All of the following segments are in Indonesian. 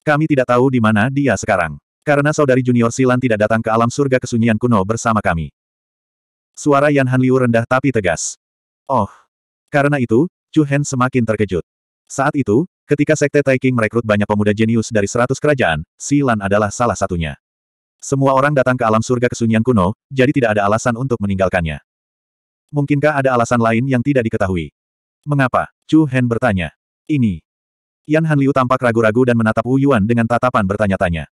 Kami tidak tahu di mana dia sekarang. Karena saudari junior Silan tidak datang ke alam surga kesunyian kuno bersama kami. Suara Yan Hanliu rendah tapi tegas. Oh. Karena itu, Chu Hen semakin terkejut. Saat itu, ketika Sekte Taiking merekrut banyak pemuda jenius dari seratus kerajaan, Silan adalah salah satunya. Semua orang datang ke alam surga kesunyian kuno, jadi tidak ada alasan untuk meninggalkannya. Mungkinkah ada alasan lain yang tidak diketahui? Mengapa? Chu Hen bertanya. Ini. Yan Han Liu tampak ragu-ragu dan menatap Wu Yuan dengan tatapan bertanya-tanya.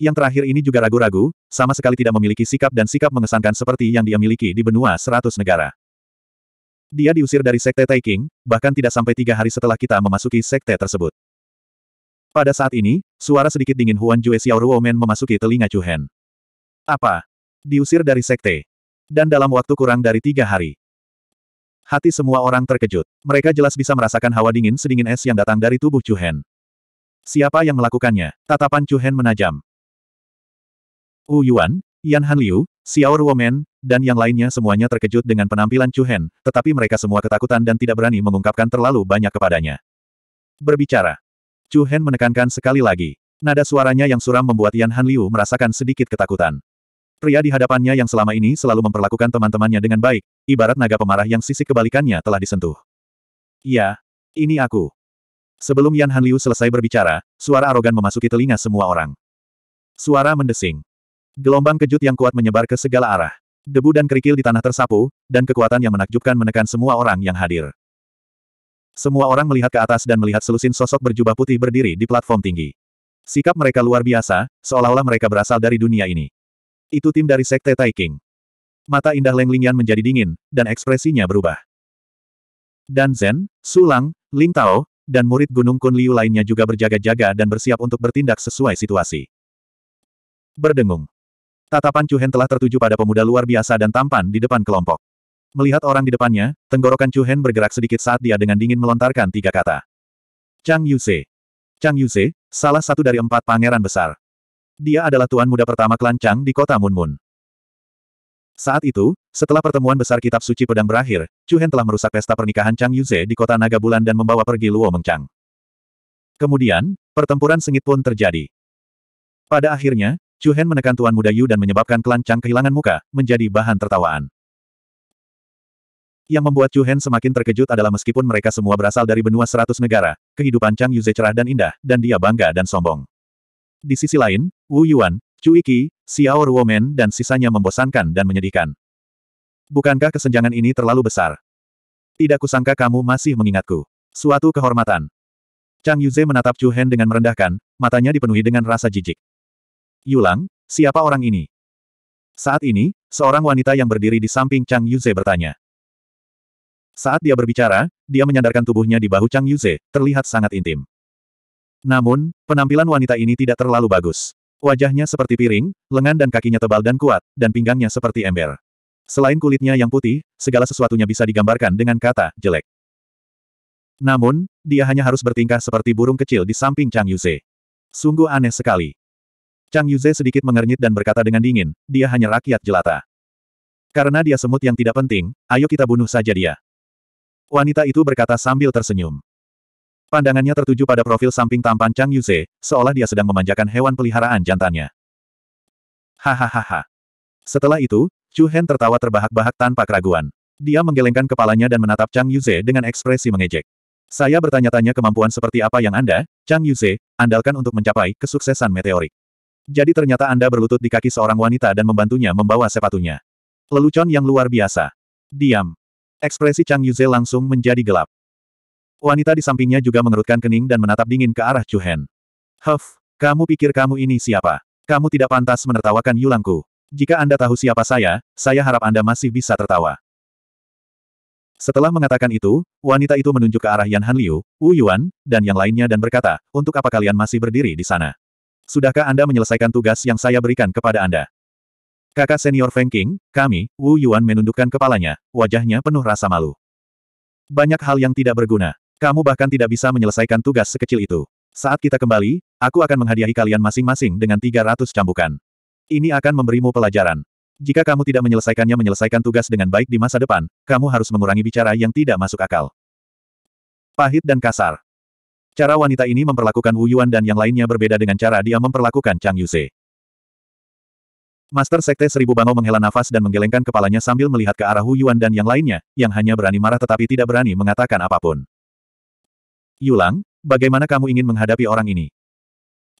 Yang terakhir ini juga ragu-ragu, sama sekali tidak memiliki sikap dan sikap mengesankan seperti yang dia miliki di benua seratus negara. Dia diusir dari Sekte Taiking, bahkan tidak sampai tiga hari setelah kita memasuki Sekte tersebut. Pada saat ini, suara sedikit dingin Huan Jue Xiao Xiaoruomen memasuki telinga Chu Hen. Apa? Diusir dari Sekte. Dan dalam waktu kurang dari tiga hari. Hati semua orang terkejut. Mereka jelas bisa merasakan hawa dingin sedingin es yang datang dari tubuh Chu Hen. Siapa yang melakukannya? Tatapan Chu Hen menajam. Wu Yuan, Yan Han Liu, Xiao Ruomen, dan yang lainnya semuanya terkejut dengan penampilan Chu Hen, tetapi mereka semua ketakutan dan tidak berani mengungkapkan terlalu banyak kepadanya. Berbicara. Chu Hen menekankan sekali lagi. Nada suaranya yang suram membuat Yan Han Liu merasakan sedikit ketakutan. Pria di hadapannya yang selama ini selalu memperlakukan teman-temannya dengan baik, ibarat naga pemarah yang sisi kebalikannya telah disentuh. Ya, ini aku. Sebelum Yan Hanliu selesai berbicara, suara arogan memasuki telinga semua orang. Suara mendesing. Gelombang kejut yang kuat menyebar ke segala arah. Debu dan kerikil di tanah tersapu, dan kekuatan yang menakjubkan menekan semua orang yang hadir. Semua orang melihat ke atas dan melihat selusin sosok berjubah putih berdiri di platform tinggi. Sikap mereka luar biasa, seolah-olah mereka berasal dari dunia ini. Itu tim dari Sekte Taiking mata indah Leng Lingyan menjadi dingin, dan ekspresinya berubah. Dan Zhen, Sulang, Ling Tao, dan murid Gunung Kun Liu lainnya juga berjaga-jaga dan bersiap untuk bertindak sesuai situasi. Berdengung. Tatapan Chuhen telah tertuju pada pemuda luar biasa dan tampan di depan kelompok. Melihat orang di depannya, tenggorokan Chuhen bergerak sedikit saat dia dengan dingin melontarkan tiga kata. Chang Yuse. Chang Yuse, salah satu dari empat pangeran besar. Dia adalah tuan muda pertama klan Chang di kota Munmun. Saat itu, setelah pertemuan besar kitab suci pedang berakhir, Chu Hen telah merusak pesta pernikahan Chang Yuze di kota Naga Bulan dan membawa pergi Luo Mengchang. Kemudian, pertempuran sengit pun terjadi. Pada akhirnya, Chu Hen menekan Tuan Muda Yu dan menyebabkan klan Chang kehilangan muka, menjadi bahan tertawaan. Yang membuat Chu Hen semakin terkejut adalah meskipun mereka semua berasal dari benua seratus negara, kehidupan Chang Yuze cerah dan indah, dan dia bangga dan sombong. Di sisi lain, Wu Yuan, Cuiki, Xiao Ruomen dan sisanya membosankan dan menyedihkan. Bukankah kesenjangan ini terlalu besar? Tidak kusangka kamu masih mengingatku. Suatu kehormatan. Chang Yuze menatap Chu Hen dengan merendahkan, matanya dipenuhi dengan rasa jijik. Yulang, siapa orang ini? Saat ini, seorang wanita yang berdiri di samping Chang Yuze bertanya. Saat dia berbicara, dia menyandarkan tubuhnya di bahu Chang Yuze, terlihat sangat intim. Namun, penampilan wanita ini tidak terlalu bagus. Wajahnya seperti piring, lengan dan kakinya tebal dan kuat, dan pinggangnya seperti ember. Selain kulitnya yang putih, segala sesuatunya bisa digambarkan dengan kata, jelek. Namun, dia hanya harus bertingkah seperti burung kecil di samping Chang Yuze. Sungguh aneh sekali. Chang Yuze sedikit mengernyit dan berkata dengan dingin, dia hanya rakyat jelata. Karena dia semut yang tidak penting, ayo kita bunuh saja dia. Wanita itu berkata sambil tersenyum. Pandangannya tertuju pada profil samping tampan Chang Yuse, seolah dia sedang memanjakan hewan peliharaan jantannya. Hahaha. Setelah itu, Chu Hen tertawa terbahak-bahak tanpa keraguan. Dia menggelengkan kepalanya dan menatap Chang Yuse dengan ekspresi mengejek. Saya bertanya-tanya kemampuan seperti apa yang Anda, Chang Yuse, andalkan untuk mencapai kesuksesan meteorik. Jadi ternyata Anda berlutut di kaki seorang wanita dan membantunya membawa sepatunya. Lelucon yang luar biasa. Diam. Ekspresi Chang Yuze langsung menjadi gelap. Wanita di sampingnya juga mengerutkan kening dan menatap dingin ke arah Chu Hen. Huff, kamu pikir kamu ini siapa? Kamu tidak pantas menertawakan Yulangku. Jika Anda tahu siapa saya, saya harap Anda masih bisa tertawa. Setelah mengatakan itu, wanita itu menunjuk ke arah Yan Han Liu, Wu Yuan, dan yang lainnya dan berkata, untuk apa kalian masih berdiri di sana? Sudahkah Anda menyelesaikan tugas yang saya berikan kepada Anda? Kakak senior Feng King, kami, Wu Yuan menundukkan kepalanya, wajahnya penuh rasa malu. Banyak hal yang tidak berguna. Kamu bahkan tidak bisa menyelesaikan tugas sekecil itu. Saat kita kembali, aku akan menghadiahi kalian masing-masing dengan 300 cambukan. Ini akan memberimu pelajaran. Jika kamu tidak menyelesaikannya menyelesaikan tugas dengan baik di masa depan, kamu harus mengurangi bicara yang tidak masuk akal. Pahit dan kasar. Cara wanita ini memperlakukan Wu Yuan dan yang lainnya berbeda dengan cara dia memperlakukan Chang Yuse. Master Sekte Seribu Bangau menghela nafas dan menggelengkan kepalanya sambil melihat ke arah Wu Yuan dan yang lainnya, yang hanya berani marah tetapi tidak berani mengatakan apapun. Yulang, bagaimana kamu ingin menghadapi orang ini?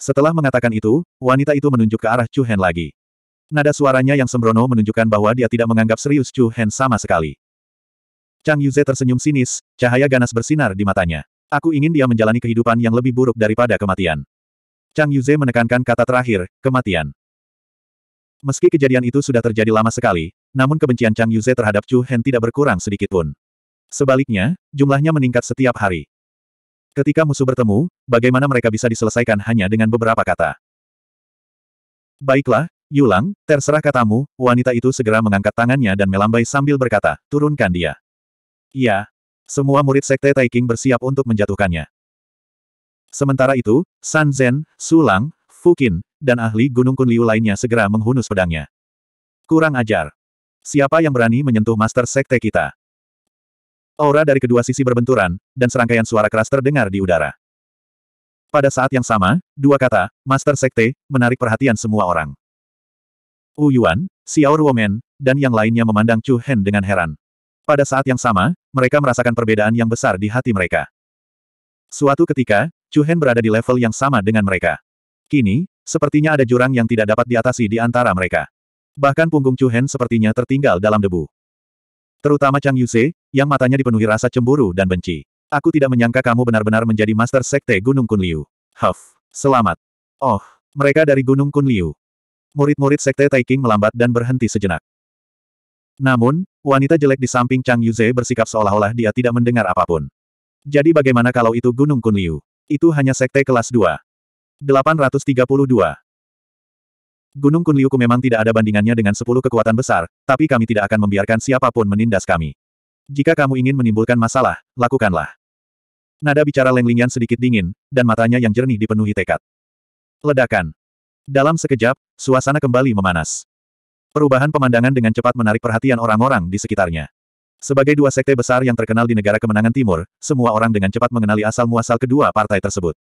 Setelah mengatakan itu, wanita itu menunjuk ke arah Chu Hen lagi. Nada suaranya yang sembrono menunjukkan bahwa dia tidak menganggap serius Chu Hen sama sekali. Chang Yuze tersenyum sinis, cahaya ganas bersinar di matanya. Aku ingin dia menjalani kehidupan yang lebih buruk daripada kematian. Chang Yuze menekankan kata terakhir, kematian. Meski kejadian itu sudah terjadi lama sekali, namun kebencian Chang Yuze terhadap Chu Hen tidak berkurang sedikit pun. Sebaliknya, jumlahnya meningkat setiap hari. Ketika musuh bertemu, bagaimana mereka bisa diselesaikan hanya dengan beberapa kata? Baiklah, Yulang, terserah katamu, wanita itu segera mengangkat tangannya dan melambai sambil berkata, turunkan dia. Ya, Semua murid sekte Taiking bersiap untuk menjatuhkannya. Sementara itu, San Zen, Sulang, Fukin, dan ahli Gunung Kunliu lainnya segera menghunus pedangnya. Kurang ajar. Siapa yang berani menyentuh Master Sekte kita? Aura dari kedua sisi berbenturan, dan serangkaian suara keras terdengar di udara. Pada saat yang sama, dua kata, Master Sekte, menarik perhatian semua orang. Wu Yuan, Xiao Ruomen, dan yang lainnya memandang Chu Hen dengan heran. Pada saat yang sama, mereka merasakan perbedaan yang besar di hati mereka. Suatu ketika, Chu Hen berada di level yang sama dengan mereka. Kini, sepertinya ada jurang yang tidak dapat diatasi di antara mereka. Bahkan punggung Chu Hen sepertinya tertinggal dalam debu. Terutama Chang Yuse, yang matanya dipenuhi rasa cemburu dan benci. Aku tidak menyangka kamu benar-benar menjadi Master Sekte Gunung Kunliu. Huff. Selamat. Oh, mereka dari Gunung Kunliu. Murid-murid Sekte Taiking melambat dan berhenti sejenak. Namun, wanita jelek di samping Chang Yuze bersikap seolah-olah dia tidak mendengar apapun. Jadi bagaimana kalau itu Gunung Kunliu? Itu hanya Sekte kelas 2. 832. Gunung Kunliuku memang tidak ada bandingannya dengan sepuluh kekuatan besar, tapi kami tidak akan membiarkan siapapun menindas kami. Jika kamu ingin menimbulkan masalah, lakukanlah. Nada bicara Leng Lingyan sedikit dingin, dan matanya yang jernih dipenuhi tekad. Ledakan. Dalam sekejap, suasana kembali memanas. Perubahan pemandangan dengan cepat menarik perhatian orang-orang di sekitarnya. Sebagai dua sekte besar yang terkenal di negara kemenangan timur, semua orang dengan cepat mengenali asal-muasal kedua partai tersebut.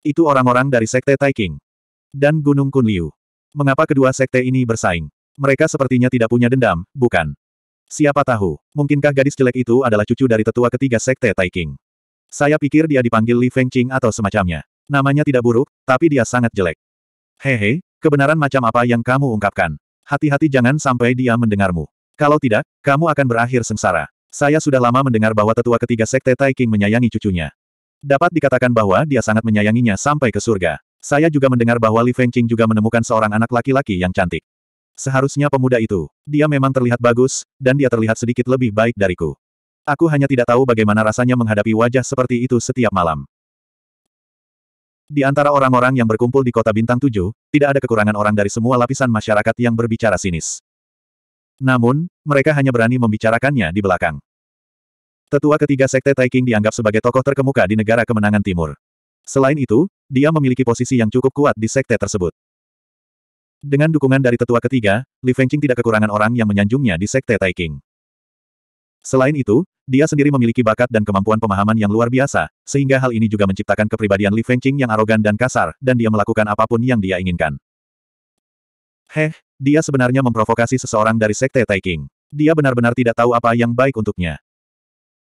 Itu orang-orang dari sekte Taiking dan Gunung Kunliu. Mengapa kedua sekte ini bersaing? Mereka sepertinya tidak punya dendam, bukan? Siapa tahu, mungkinkah gadis jelek itu adalah cucu dari tetua ketiga sekte Taiking? Saya pikir dia dipanggil Li Fengqing atau semacamnya. Namanya tidak buruk, tapi dia sangat jelek. Hehe, kebenaran macam apa yang kamu ungkapkan? Hati-hati jangan sampai dia mendengarmu. Kalau tidak, kamu akan berakhir sengsara. Saya sudah lama mendengar bahwa tetua ketiga sekte Taiking menyayangi cucunya. Dapat dikatakan bahwa dia sangat menyayanginya sampai ke surga. Saya juga mendengar bahwa Li Fengqing juga menemukan seorang anak laki-laki yang cantik. Seharusnya pemuda itu, dia memang terlihat bagus, dan dia terlihat sedikit lebih baik dariku. Aku hanya tidak tahu bagaimana rasanya menghadapi wajah seperti itu setiap malam. Di antara orang-orang yang berkumpul di kota Bintang Tujuh, tidak ada kekurangan orang dari semua lapisan masyarakat yang berbicara sinis. Namun, mereka hanya berani membicarakannya di belakang. Tetua ketiga Sekte Taiking dianggap sebagai tokoh terkemuka di negara kemenangan timur. Selain itu, dia memiliki posisi yang cukup kuat di sekte tersebut. Dengan dukungan dari tetua ketiga, Li Fengqing tidak kekurangan orang yang menyanjungnya di sekte Taiking. Selain itu, dia sendiri memiliki bakat dan kemampuan pemahaman yang luar biasa, sehingga hal ini juga menciptakan kepribadian Li Fengqing yang arogan dan kasar, dan dia melakukan apapun yang dia inginkan. Heh, dia sebenarnya memprovokasi seseorang dari sekte Taiking. Dia benar-benar tidak tahu apa yang baik untuknya.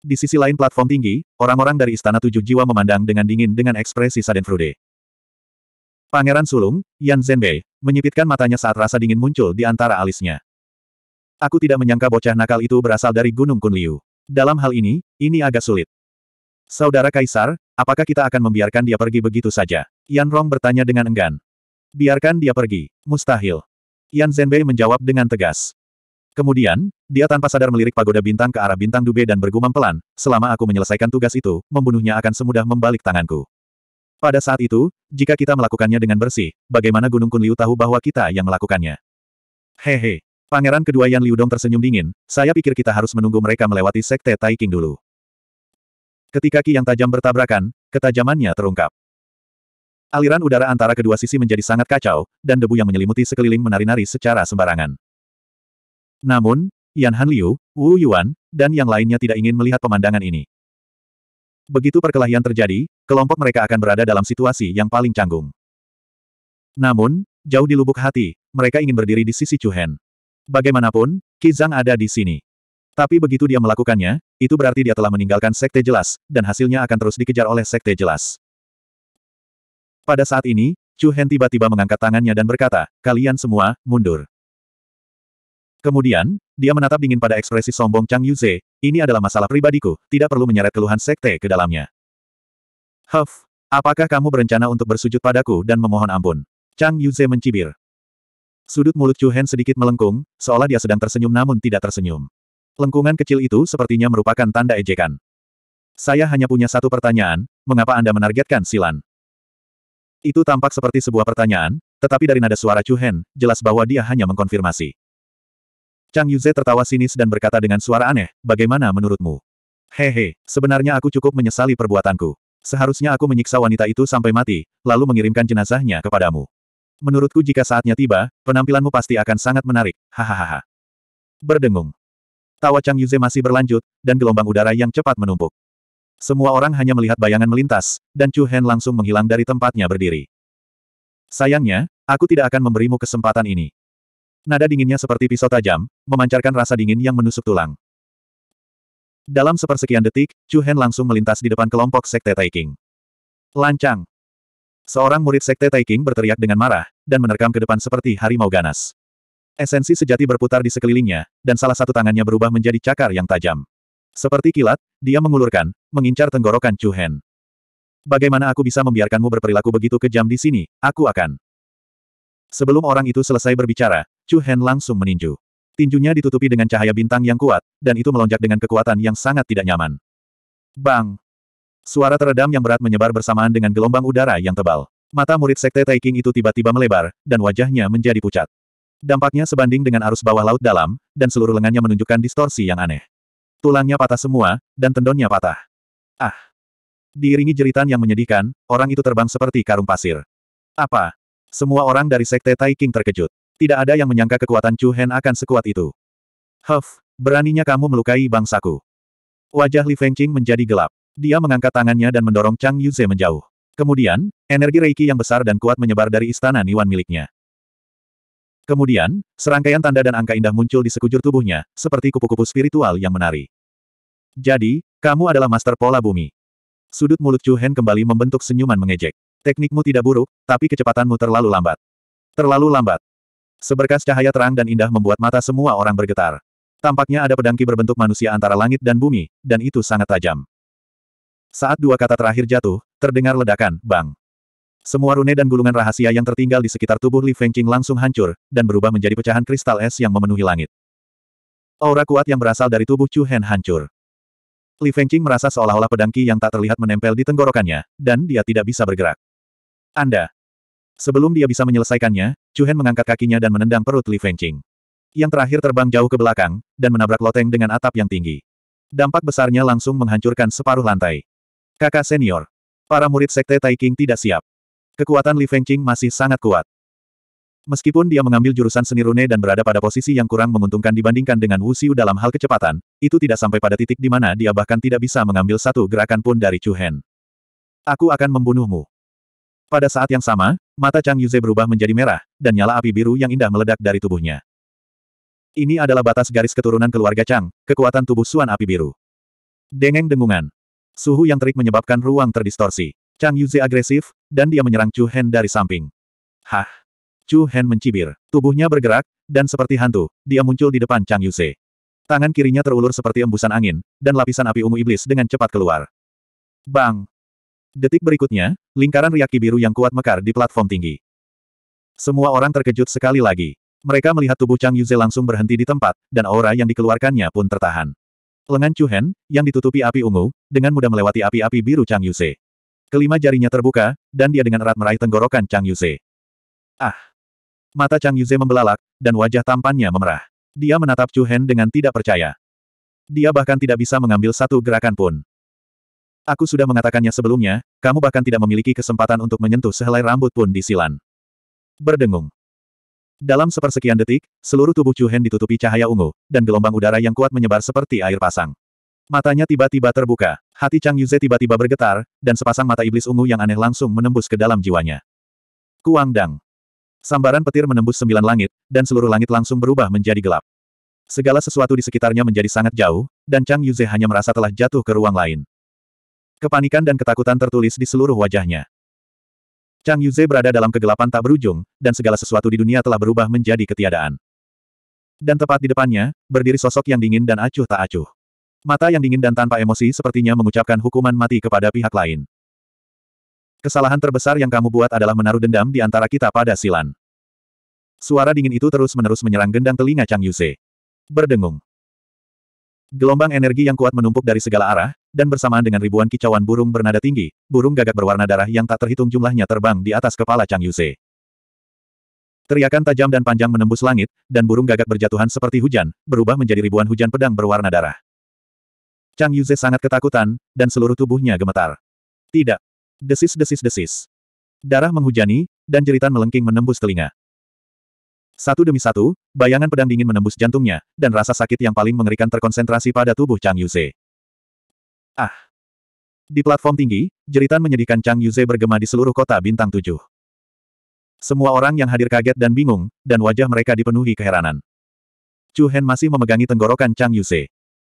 Di sisi lain platform tinggi, orang-orang dari Istana Tujuh Jiwa memandang dengan dingin dengan ekspresi Sadenfrude. Pangeran Sulung, Yan Zhenbei, menyipitkan matanya saat rasa dingin muncul di antara alisnya. Aku tidak menyangka bocah nakal itu berasal dari Gunung Kunliu. Dalam hal ini, ini agak sulit. Saudara Kaisar, apakah kita akan membiarkan dia pergi begitu saja? Yan Rong bertanya dengan enggan. Biarkan dia pergi. Mustahil. Yan Zhenbei menjawab dengan tegas. Kemudian, dia tanpa sadar melirik pagoda bintang ke arah bintang Dube dan bergumam pelan, selama aku menyelesaikan tugas itu, membunuhnya akan semudah membalik tanganku. Pada saat itu, jika kita melakukannya dengan bersih, bagaimana Gunung Kun Liu tahu bahwa kita yang melakukannya? Hehe. Pangeran kedua Yan Dong tersenyum dingin, saya pikir kita harus menunggu mereka melewati Sekte Taiking dulu. Ketika Ki yang tajam bertabrakan, ketajamannya terungkap. Aliran udara antara kedua sisi menjadi sangat kacau, dan debu yang menyelimuti sekeliling menari-nari secara sembarangan. Namun, Yan Han Liu, Wu Yuan, dan yang lainnya tidak ingin melihat pemandangan ini. Begitu perkelahian terjadi, kelompok mereka akan berada dalam situasi yang paling canggung. Namun, jauh di lubuk hati, mereka ingin berdiri di sisi Chu Hen. Bagaimanapun, Kizang ada di sini. Tapi begitu dia melakukannya, itu berarti dia telah meninggalkan sekte jelas, dan hasilnya akan terus dikejar oleh sekte jelas. Pada saat ini, Chu Hen tiba-tiba mengangkat tangannya dan berkata, kalian semua, mundur. Kemudian, dia menatap dingin pada ekspresi sombong Chang Yuze, ini adalah masalah pribadiku, tidak perlu menyeret keluhan sekte ke dalamnya. Huff, apakah kamu berencana untuk bersujud padaku dan memohon ampun? Chang Yuze mencibir. Sudut mulut Chu Hen sedikit melengkung, seolah dia sedang tersenyum namun tidak tersenyum. Lengkungan kecil itu sepertinya merupakan tanda ejekan. Saya hanya punya satu pertanyaan, mengapa Anda menargetkan Silan? Itu tampak seperti sebuah pertanyaan, tetapi dari nada suara Chu Hen, jelas bahwa dia hanya mengkonfirmasi. Chang Yuze tertawa sinis dan berkata dengan suara aneh, bagaimana menurutmu? Hehe, sebenarnya aku cukup menyesali perbuatanku. Seharusnya aku menyiksa wanita itu sampai mati, lalu mengirimkan jenazahnya kepadamu. Menurutku jika saatnya tiba, penampilanmu pasti akan sangat menarik, hahaha. Berdengung. Tawa Chang Yuze masih berlanjut, dan gelombang udara yang cepat menumpuk. Semua orang hanya melihat bayangan melintas, dan Chu Hen langsung menghilang dari tempatnya berdiri. Sayangnya, aku tidak akan memberimu kesempatan ini. Nada dinginnya seperti pisau tajam, memancarkan rasa dingin yang menusuk tulang. Dalam sepersekian detik, Chu Hen langsung melintas di depan kelompok Sekte Taiking. Lancang! Seorang murid Sekte Taiking berteriak dengan marah, dan menerkam ke depan seperti harimau ganas. Esensi sejati berputar di sekelilingnya, dan salah satu tangannya berubah menjadi cakar yang tajam. Seperti kilat, dia mengulurkan, mengincar tenggorokan Chu Hen. Bagaimana aku bisa membiarkanmu berperilaku begitu kejam di sini, aku akan... Sebelum orang itu selesai berbicara, Chu Hen langsung meninju. Tinjunya ditutupi dengan cahaya bintang yang kuat, dan itu melonjak dengan kekuatan yang sangat tidak nyaman. Bang! Suara teredam yang berat menyebar bersamaan dengan gelombang udara yang tebal. Mata murid sekte Taiking itu tiba-tiba melebar, dan wajahnya menjadi pucat. Dampaknya sebanding dengan arus bawah laut dalam, dan seluruh lengannya menunjukkan distorsi yang aneh. Tulangnya patah semua, dan tendonnya patah. Ah! Diiringi jeritan yang menyedihkan, orang itu terbang seperti karung pasir. Apa? Semua orang dari Sekte Tai terkejut. Tidak ada yang menyangka kekuatan Chu Hen akan sekuat itu. Huff, beraninya kamu melukai bangsaku. Wajah Li Fengqing menjadi gelap. Dia mengangkat tangannya dan mendorong Chang Yuze menjauh. Kemudian, energi reiki yang besar dan kuat menyebar dari istana Niwan miliknya. Kemudian, serangkaian tanda dan angka indah muncul di sekujur tubuhnya, seperti kupu-kupu spiritual yang menari. Jadi, kamu adalah master pola bumi. Sudut mulut Chu Hen kembali membentuk senyuman mengejek. Teknikmu tidak buruk, tapi kecepatanmu terlalu lambat. Terlalu lambat. Seberkas cahaya terang dan indah membuat mata semua orang bergetar. Tampaknya ada pedangki berbentuk manusia antara langit dan bumi, dan itu sangat tajam. Saat dua kata terakhir jatuh, terdengar ledakan, bang. Semua rune dan gulungan rahasia yang tertinggal di sekitar tubuh Li Fengqing langsung hancur, dan berubah menjadi pecahan kristal es yang memenuhi langit. Aura kuat yang berasal dari tubuh Chu Hen hancur. Li Fengqing merasa seolah-olah pedangki yang tak terlihat menempel di tenggorokannya, dan dia tidak bisa bergerak. Anda. Sebelum dia bisa menyelesaikannya, Chuhen mengangkat kakinya dan menendang perut Li Fengqing. Yang terakhir terbang jauh ke belakang, dan menabrak loteng dengan atap yang tinggi. Dampak besarnya langsung menghancurkan separuh lantai. Kakak senior. Para murid sekte Taiking tidak siap. Kekuatan Li Fengqing masih sangat kuat. Meskipun dia mengambil jurusan seni rune dan berada pada posisi yang kurang menguntungkan dibandingkan dengan Wu Xiu dalam hal kecepatan, itu tidak sampai pada titik di mana dia bahkan tidak bisa mengambil satu gerakan pun dari Chu Hen. Aku akan membunuhmu. Pada saat yang sama, mata Chang Yuze berubah menjadi merah, dan nyala api biru yang indah meledak dari tubuhnya. Ini adalah batas garis keturunan keluarga Chang, kekuatan tubuh Suan api biru. Dengeng dengungan. Suhu yang terik menyebabkan ruang terdistorsi. Chang Yuze agresif, dan dia menyerang Chu Hen dari samping. Hah! Chu Hen mencibir. Tubuhnya bergerak, dan seperti hantu, dia muncul di depan Chang Yuze. Tangan kirinya terulur seperti embusan angin, dan lapisan api ungu iblis dengan cepat keluar. Bang! Detik berikutnya, lingkaran riaki biru yang kuat mekar di platform tinggi. Semua orang terkejut sekali lagi. Mereka melihat tubuh Chang Yuze langsung berhenti di tempat, dan aura yang dikeluarkannya pun tertahan. Lengan Chu Hen yang ditutupi api ungu, dengan mudah melewati api-api biru Chang Yuze. Kelima jarinya terbuka, dan dia dengan erat meraih tenggorokan Chang Yuze. Ah! Mata Chang Yuze membelalak, dan wajah tampannya memerah. Dia menatap Chu Hen dengan tidak percaya. Dia bahkan tidak bisa mengambil satu gerakan pun. Aku sudah mengatakannya sebelumnya, kamu bahkan tidak memiliki kesempatan untuk menyentuh sehelai rambut pun di Silan. Berdengung. Dalam sepersekian detik, seluruh tubuh Chu Hen ditutupi cahaya ungu, dan gelombang udara yang kuat menyebar seperti air pasang. Matanya tiba-tiba terbuka, hati Chang Yuze tiba-tiba bergetar, dan sepasang mata iblis ungu yang aneh langsung menembus ke dalam jiwanya. Kuang Dang. Sambaran petir menembus sembilan langit, dan seluruh langit langsung berubah menjadi gelap. Segala sesuatu di sekitarnya menjadi sangat jauh, dan Chang Yuze hanya merasa telah jatuh ke ruang lain. Kepanikan dan ketakutan tertulis di seluruh wajahnya. Chang Yuze berada dalam kegelapan tak berujung, dan segala sesuatu di dunia telah berubah menjadi ketiadaan. Dan tepat di depannya, berdiri sosok yang dingin dan acuh tak acuh. Mata yang dingin dan tanpa emosi sepertinya mengucapkan hukuman mati kepada pihak lain. Kesalahan terbesar yang kamu buat adalah menaruh dendam di antara kita pada Silan. Suara dingin itu terus-menerus menyerang gendang telinga Chang Yuze. Berdengung. Gelombang energi yang kuat menumpuk dari segala arah, dan bersamaan dengan ribuan kicauan burung bernada tinggi, burung gagak berwarna darah yang tak terhitung jumlahnya terbang di atas kepala Chang Yuse. Teriakan tajam dan panjang menembus langit, dan burung gagak berjatuhan seperti hujan, berubah menjadi ribuan hujan pedang berwarna darah. Chang Yuze sangat ketakutan, dan seluruh tubuhnya gemetar. Tidak. Desis-desis-desis. Darah menghujani, dan jeritan melengking menembus telinga. Satu demi satu, bayangan pedang dingin menembus jantungnya, dan rasa sakit yang paling mengerikan terkonsentrasi pada tubuh Chang Yuze. Ah! Di platform tinggi, jeritan menyedihkan Chang Yuze bergema di seluruh kota bintang tujuh. Semua orang yang hadir kaget dan bingung, dan wajah mereka dipenuhi keheranan. Chu Hen masih memegangi tenggorokan Chang Yuze.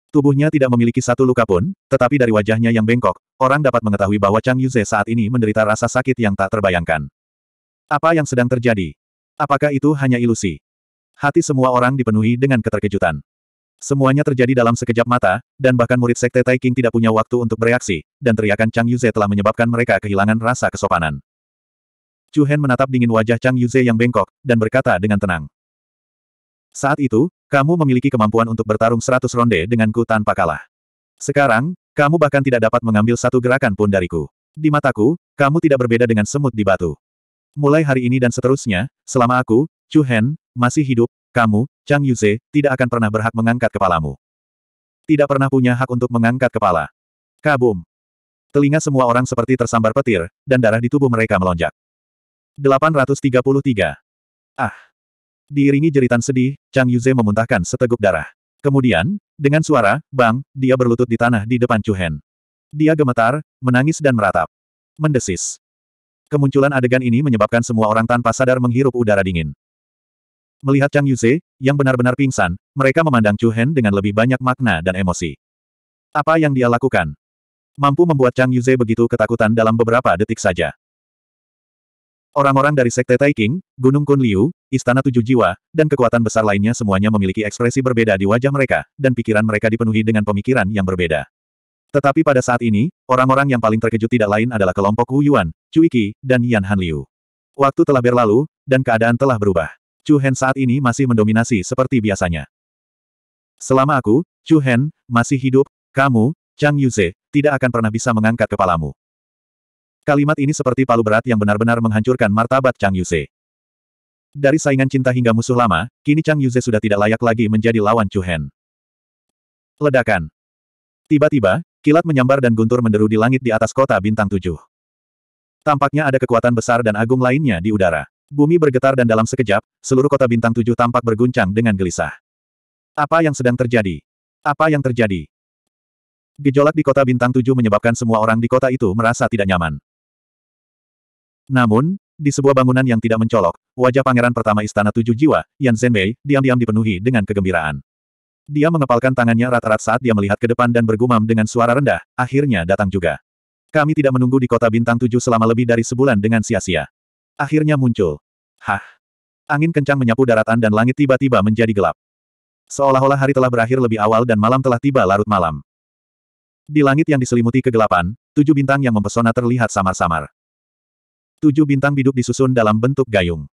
Tubuhnya tidak memiliki satu luka pun, tetapi dari wajahnya yang bengkok, orang dapat mengetahui bahwa Chang Yuze saat ini menderita rasa sakit yang tak terbayangkan. Apa yang sedang terjadi? Apakah itu hanya ilusi? Hati semua orang dipenuhi dengan keterkejutan. Semuanya terjadi dalam sekejap mata, dan bahkan murid sekte Taiking tidak punya waktu untuk bereaksi, dan teriakan Chang Yuze telah menyebabkan mereka kehilangan rasa kesopanan. Chu Hen menatap dingin wajah Chang Yuze yang bengkok, dan berkata dengan tenang. Saat itu, kamu memiliki kemampuan untuk bertarung seratus ronde denganku tanpa kalah. Sekarang, kamu bahkan tidak dapat mengambil satu gerakan pun dariku. Di mataku, kamu tidak berbeda dengan semut di batu. Mulai hari ini dan seterusnya, selama aku, Chu Hen, masih hidup, kamu, Chang Yuze, tidak akan pernah berhak mengangkat kepalamu. Tidak pernah punya hak untuk mengangkat kepala. Kabum. Telinga semua orang seperti tersambar petir, dan darah di tubuh mereka melonjak. 833. Ah. Diiringi jeritan sedih, Chang Yuze memuntahkan seteguk darah. Kemudian, dengan suara, bang, dia berlutut di tanah di depan Chuhen. Dia gemetar, menangis dan meratap. Mendesis. Kemunculan adegan ini menyebabkan semua orang tanpa sadar menghirup udara dingin. Melihat Chang Yuze, yang benar-benar pingsan, mereka memandang Chu Hen dengan lebih banyak makna dan emosi. Apa yang dia lakukan? Mampu membuat Chang Yuze begitu ketakutan dalam beberapa detik saja. Orang-orang dari Sekte Taiking, Gunung Kun Liu, Istana Tujuh Jiwa, dan kekuatan besar lainnya semuanya memiliki ekspresi berbeda di wajah mereka, dan pikiran mereka dipenuhi dengan pemikiran yang berbeda. Tetapi pada saat ini, orang-orang yang paling terkejut tidak lain adalah kelompok Wu Yuan, Chu Qi, dan Yan Han Liu. Waktu telah berlalu, dan keadaan telah berubah. Chu Hen saat ini masih mendominasi seperti biasanya. Selama aku, Chu Hen, masih hidup, kamu, Chang Yuze, tidak akan pernah bisa mengangkat kepalamu. Kalimat ini seperti palu berat yang benar-benar menghancurkan martabat Chang Yuze. Dari saingan cinta hingga musuh lama, kini Chang Yuze sudah tidak layak lagi menjadi lawan Chu Hen. Ledakan. Tiba-tiba, kilat menyambar dan guntur menderu di langit di atas kota bintang tujuh. Tampaknya ada kekuatan besar dan agung lainnya di udara. Bumi bergetar dan dalam sekejap, seluruh kota bintang tujuh tampak berguncang dengan gelisah. Apa yang sedang terjadi? Apa yang terjadi? Gejolak di kota bintang tujuh menyebabkan semua orang di kota itu merasa tidak nyaman. Namun, di sebuah bangunan yang tidak mencolok, wajah pangeran pertama istana tujuh jiwa, Yan Zhenbei, diam-diam dipenuhi dengan kegembiraan. Dia mengepalkan tangannya rata-rata saat dia melihat ke depan dan bergumam dengan suara rendah, akhirnya datang juga. Kami tidak menunggu di kota bintang tujuh selama lebih dari sebulan dengan sia-sia. Akhirnya muncul. Hah. Angin kencang menyapu daratan dan langit tiba-tiba menjadi gelap. Seolah-olah hari telah berakhir lebih awal dan malam telah tiba larut malam. Di langit yang diselimuti kegelapan, tujuh bintang yang mempesona terlihat samar-samar. Tujuh bintang biduk disusun dalam bentuk gayung.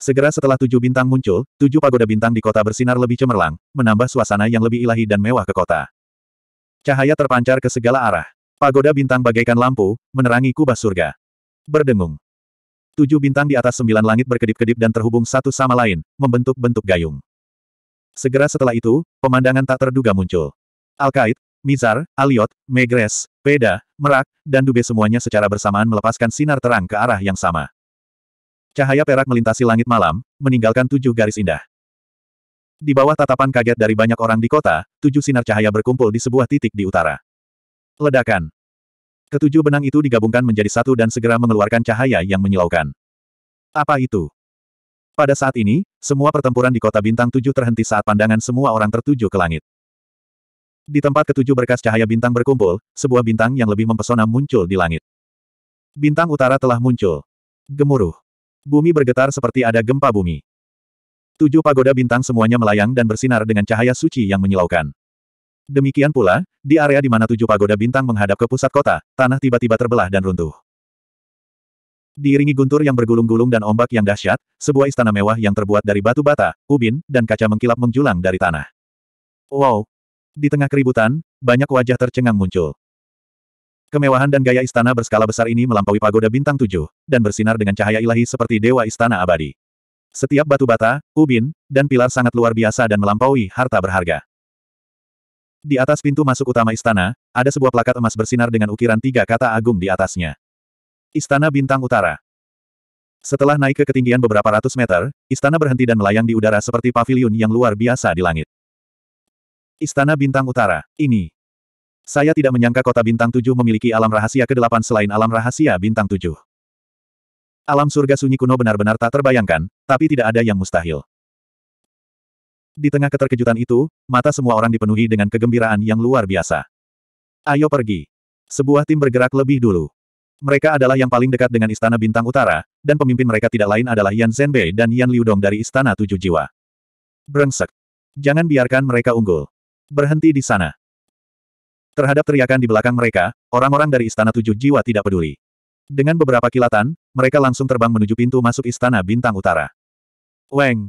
Segera setelah tujuh bintang muncul, tujuh pagoda bintang di kota bersinar lebih cemerlang, menambah suasana yang lebih ilahi dan mewah ke kota. Cahaya terpancar ke segala arah. Pagoda bintang bagaikan lampu, menerangi kubah surga. Berdengung. Tujuh bintang di atas sembilan langit berkedip-kedip dan terhubung satu sama lain, membentuk bentuk gayung. Segera setelah itu, pemandangan tak terduga muncul. Alkait, Mizar, Aliot, Megres, Peda, Merak, dan Dube semuanya secara bersamaan melepaskan sinar terang ke arah yang sama. Cahaya perak melintasi langit malam, meninggalkan tujuh garis indah. Di bawah tatapan kaget dari banyak orang di kota, tujuh sinar cahaya berkumpul di sebuah titik di utara. Ledakan. Ketujuh benang itu digabungkan menjadi satu dan segera mengeluarkan cahaya yang menyilaukan. Apa itu? Pada saat ini, semua pertempuran di kota bintang tujuh terhenti saat pandangan semua orang tertuju ke langit. Di tempat ketujuh berkas cahaya bintang berkumpul, sebuah bintang yang lebih mempesona muncul di langit. Bintang utara telah muncul. Gemuruh. Bumi bergetar seperti ada gempa bumi. Tujuh pagoda bintang semuanya melayang dan bersinar dengan cahaya suci yang menyilaukan. Demikian pula, di area di mana tujuh pagoda bintang menghadap ke pusat kota, tanah tiba-tiba terbelah dan runtuh. Diiringi guntur yang bergulung-gulung dan ombak yang dahsyat, sebuah istana mewah yang terbuat dari batu bata, ubin, dan kaca mengkilap menjulang dari tanah. Wow! Di tengah keributan, banyak wajah tercengang muncul. Kemewahan dan gaya istana berskala besar ini melampaui pagoda bintang tujuh, dan bersinar dengan cahaya ilahi seperti dewa istana abadi. Setiap batu bata, ubin, dan pilar sangat luar biasa dan melampaui harta berharga. Di atas pintu masuk utama istana, ada sebuah plakat emas bersinar dengan ukiran tiga kata agung di atasnya. Istana Bintang Utara. Setelah naik ke ketinggian beberapa ratus meter, istana berhenti dan melayang di udara seperti pavilion yang luar biasa di langit. Istana Bintang Utara, ini. Saya tidak menyangka kota Bintang Tujuh memiliki alam rahasia ke-8 selain alam rahasia Bintang Tujuh. Alam surga sunyi kuno benar-benar tak terbayangkan, tapi tidak ada yang mustahil. Di tengah keterkejutan itu, mata semua orang dipenuhi dengan kegembiraan yang luar biasa. Ayo pergi. Sebuah tim bergerak lebih dulu. Mereka adalah yang paling dekat dengan Istana Bintang Utara, dan pemimpin mereka tidak lain adalah Yan Zhenbei dan Yan Liudong dari Istana Tujuh Jiwa. Brengsek. Jangan biarkan mereka unggul. Berhenti di sana. Terhadap teriakan di belakang mereka, orang-orang dari Istana Tujuh Jiwa tidak peduli. Dengan beberapa kilatan, mereka langsung terbang menuju pintu masuk Istana Bintang Utara. Weng!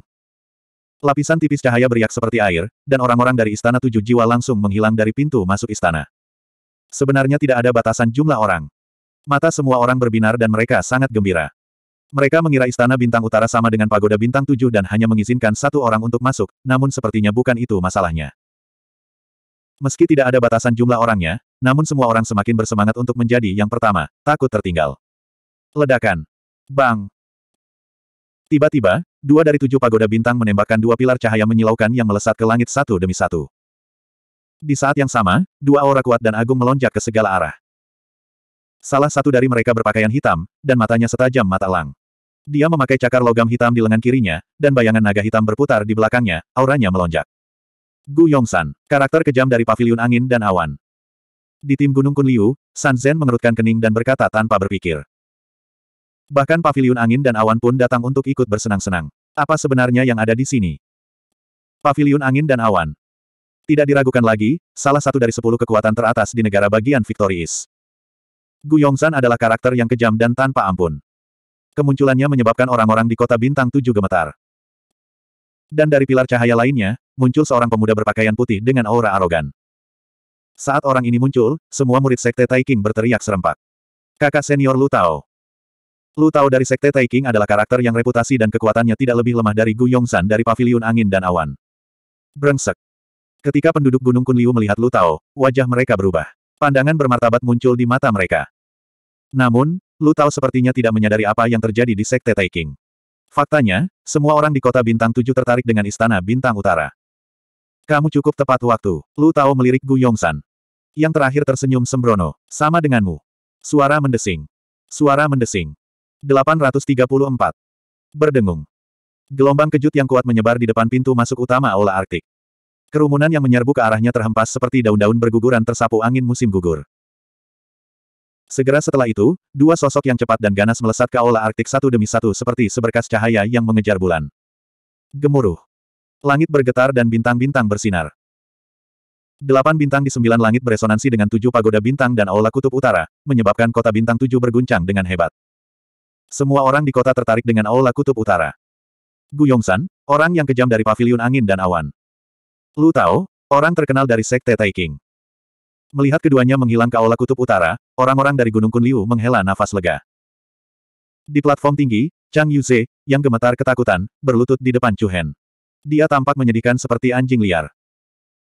Lapisan tipis cahaya beriak seperti air, dan orang-orang dari Istana Tujuh Jiwa langsung menghilang dari pintu masuk istana. Sebenarnya tidak ada batasan jumlah orang. Mata semua orang berbinar dan mereka sangat gembira. Mereka mengira Istana Bintang Utara sama dengan Pagoda Bintang Tujuh dan hanya mengizinkan satu orang untuk masuk, namun sepertinya bukan itu masalahnya. Meski tidak ada batasan jumlah orangnya, namun semua orang semakin bersemangat untuk menjadi yang pertama, takut tertinggal. Ledakan. Bang. Tiba-tiba, dua dari tujuh pagoda bintang menembakkan dua pilar cahaya menyilaukan yang melesat ke langit satu demi satu. Di saat yang sama, dua aura kuat dan agung melonjak ke segala arah. Salah satu dari mereka berpakaian hitam, dan matanya setajam mata elang. Dia memakai cakar logam hitam di lengan kirinya, dan bayangan naga hitam berputar di belakangnya, auranya melonjak. Gu Yongsan, karakter kejam dari Paviliun Angin dan Awan. Di tim Gunung Kunliu, San Zen mengerutkan kening dan berkata tanpa berpikir. Bahkan pavilion angin dan awan pun datang untuk ikut bersenang-senang. Apa sebenarnya yang ada di sini? Pavilion angin dan awan. Tidak diragukan lagi, salah satu dari sepuluh kekuatan teratas di negara bagian Victorious. Gu Yongsan adalah karakter yang kejam dan tanpa ampun. Kemunculannya menyebabkan orang-orang di kota bintang tujuh gemetar. Dan dari pilar cahaya lainnya, muncul seorang pemuda berpakaian putih dengan aura arogan. Saat orang ini muncul, semua murid sekte Taiking berteriak serempak. Kakak senior Lu Tao. Lu Tao dari Sekte Taiking adalah karakter yang reputasi dan kekuatannya tidak lebih lemah dari Gu Yongsan dari Paviliun Angin dan Awan. Brengsek. Ketika penduduk Gunung Kunliu melihat Lu Tao, wajah mereka berubah. Pandangan bermartabat muncul di mata mereka. Namun, Lu Tao sepertinya tidak menyadari apa yang terjadi di Sekte Taiking. Faktanya, semua orang di kota Bintang Tujuh tertarik dengan Istana Bintang Utara. Kamu cukup tepat waktu. Lu Tao melirik Gu Yongsan. Yang terakhir tersenyum sembrono. Sama denganmu. Suara mendesing. Suara mendesing. 834. Berdengung. Gelombang kejut yang kuat menyebar di depan pintu masuk utama Aula Arktik. Kerumunan yang menyerbu ke arahnya terhempas seperti daun-daun berguguran tersapu angin musim gugur. Segera setelah itu, dua sosok yang cepat dan ganas melesat ke Aula Arktik satu demi satu seperti seberkas cahaya yang mengejar bulan. Gemuruh. Langit bergetar dan bintang-bintang bersinar. Delapan bintang di sembilan langit beresonansi dengan tujuh pagoda bintang dan Aula Kutub Utara, menyebabkan kota bintang tujuh berguncang dengan hebat. Semua orang di kota tertarik dengan Aula Kutub Utara. Gu Yongsan, orang yang kejam dari Paviliun Angin dan Awan. Lu Tao, orang terkenal dari Sekte Taiking. Melihat keduanya menghilang ke Aula Kutub Utara, orang-orang dari Gunung Kunliu menghela nafas lega. Di platform tinggi, Chang Yuze, yang gemetar ketakutan, berlutut di depan Chu Hen. Dia tampak menyedihkan seperti anjing liar.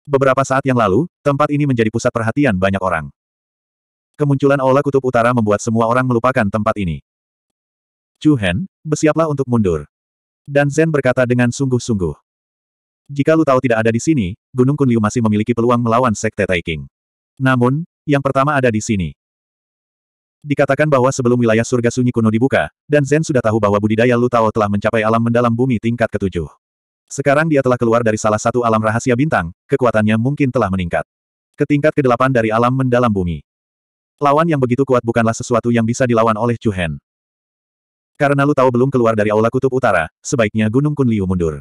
Beberapa saat yang lalu, tempat ini menjadi pusat perhatian banyak orang. Kemunculan Aula Kutub Utara membuat semua orang melupakan tempat ini. Chu Hen, bersiaplah untuk mundur. Dan Zen berkata dengan sungguh-sungguh. Jika Lu Tao tidak ada di sini, Gunung Kunliu masih memiliki peluang melawan Sekte Taiking. Namun, yang pertama ada di sini. Dikatakan bahwa sebelum wilayah surga sunyi kuno dibuka, dan Zen sudah tahu bahwa budidaya Lu Tao telah mencapai alam mendalam bumi tingkat ketujuh. Sekarang dia telah keluar dari salah satu alam rahasia bintang, kekuatannya mungkin telah meningkat. Ke tingkat ke dari alam mendalam bumi. Lawan yang begitu kuat bukanlah sesuatu yang bisa dilawan oleh Chu Hen. Karena lu tahu belum keluar dari aula kutub utara, sebaiknya Gunung Kunliu mundur.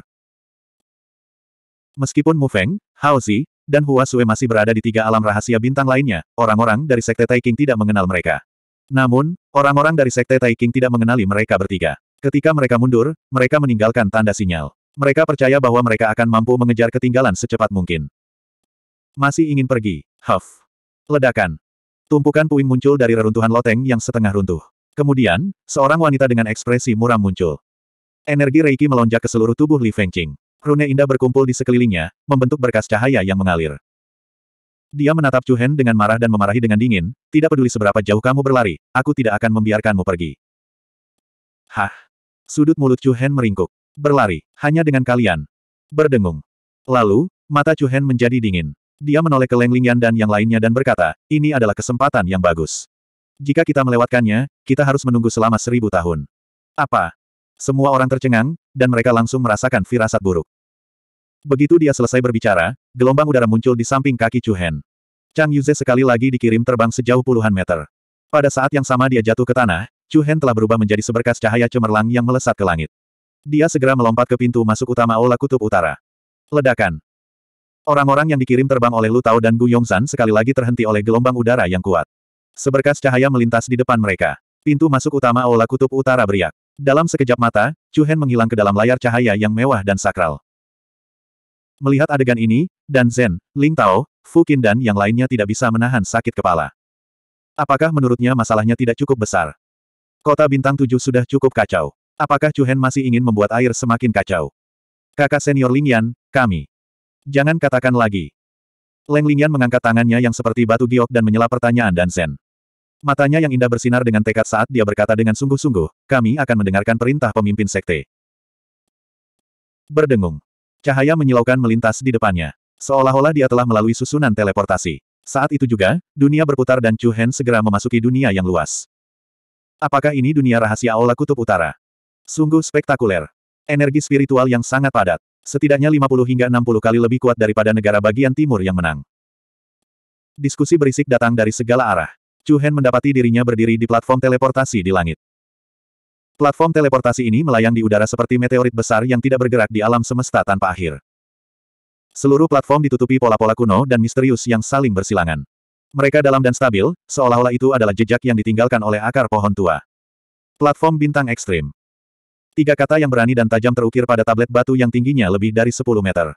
Meskipun Mu Feng, Hao Zi, dan Hua Sue masih berada di tiga alam rahasia bintang lainnya, orang-orang dari Sekte Taiking tidak mengenal mereka. Namun, orang-orang dari Sekte Taiking tidak mengenali mereka bertiga. Ketika mereka mundur, mereka meninggalkan tanda sinyal. Mereka percaya bahwa mereka akan mampu mengejar ketinggalan secepat mungkin. Masih ingin pergi. Huff. Ledakan. Tumpukan puing muncul dari reruntuhan loteng yang setengah runtuh. Kemudian, seorang wanita dengan ekspresi muram muncul. Energi Reiki melonjak ke seluruh tubuh Li Fengqing. Rune indah berkumpul di sekelilingnya, membentuk berkas cahaya yang mengalir. Dia menatap Chu Hen dengan marah dan memarahi dengan dingin, tidak peduli seberapa jauh kamu berlari, aku tidak akan membiarkanmu pergi. Hah! Sudut mulut Chu Hen meringkuk. Berlari, hanya dengan kalian. Berdengung. Lalu, mata Chu Hen menjadi dingin. Dia menoleh ke Leng Lingyan dan yang lainnya dan berkata, ini adalah kesempatan yang bagus. Jika kita melewatkannya, kita harus menunggu selama seribu tahun. Apa? Semua orang tercengang, dan mereka langsung merasakan firasat buruk. Begitu dia selesai berbicara, gelombang udara muncul di samping kaki Chu Hen. Chang Yuze sekali lagi dikirim terbang sejauh puluhan meter. Pada saat yang sama dia jatuh ke tanah, Chu Hen telah berubah menjadi seberkas cahaya cemerlang yang melesat ke langit. Dia segera melompat ke pintu masuk utama Aula Kutub Utara. Ledakan. Orang-orang yang dikirim terbang oleh Lu Tao dan Gu Yongzan sekali lagi terhenti oleh gelombang udara yang kuat. Seberkas cahaya melintas di depan mereka. Pintu masuk utama Aula Kutub Utara beriak. Dalam sekejap mata, Cuhen menghilang ke dalam layar cahaya yang mewah dan sakral. Melihat adegan ini, Dan Zen, Ling Tao, Qin dan yang lainnya tidak bisa menahan sakit kepala. Apakah menurutnya masalahnya tidak cukup besar? Kota Bintang Tujuh sudah cukup kacau. Apakah Cuhen masih ingin membuat air semakin kacau? Kakak senior Ling Yan, kami. Jangan katakan lagi. Leng Lingyan mengangkat tangannya yang seperti batu giok dan menyela pertanyaan Dan Zen. Matanya yang indah bersinar dengan tekad saat dia berkata dengan sungguh-sungguh, kami akan mendengarkan perintah pemimpin sekte. Berdengung. Cahaya menyilaukan melintas di depannya. Seolah-olah dia telah melalui susunan teleportasi. Saat itu juga, dunia berputar dan Chu Hen segera memasuki dunia yang luas. Apakah ini dunia rahasia Aula Kutub Utara? Sungguh spektakuler. Energi spiritual yang sangat padat. Setidaknya 50 hingga 60 kali lebih kuat daripada negara bagian timur yang menang. Diskusi berisik datang dari segala arah. Chu Hen mendapati dirinya berdiri di platform teleportasi di langit. Platform teleportasi ini melayang di udara seperti meteorit besar yang tidak bergerak di alam semesta tanpa akhir. Seluruh platform ditutupi pola-pola kuno dan misterius yang saling bersilangan. Mereka dalam dan stabil, seolah-olah itu adalah jejak yang ditinggalkan oleh akar pohon tua. Platform bintang ekstrim. Tiga kata yang berani dan tajam terukir pada tablet batu yang tingginya lebih dari 10 meter.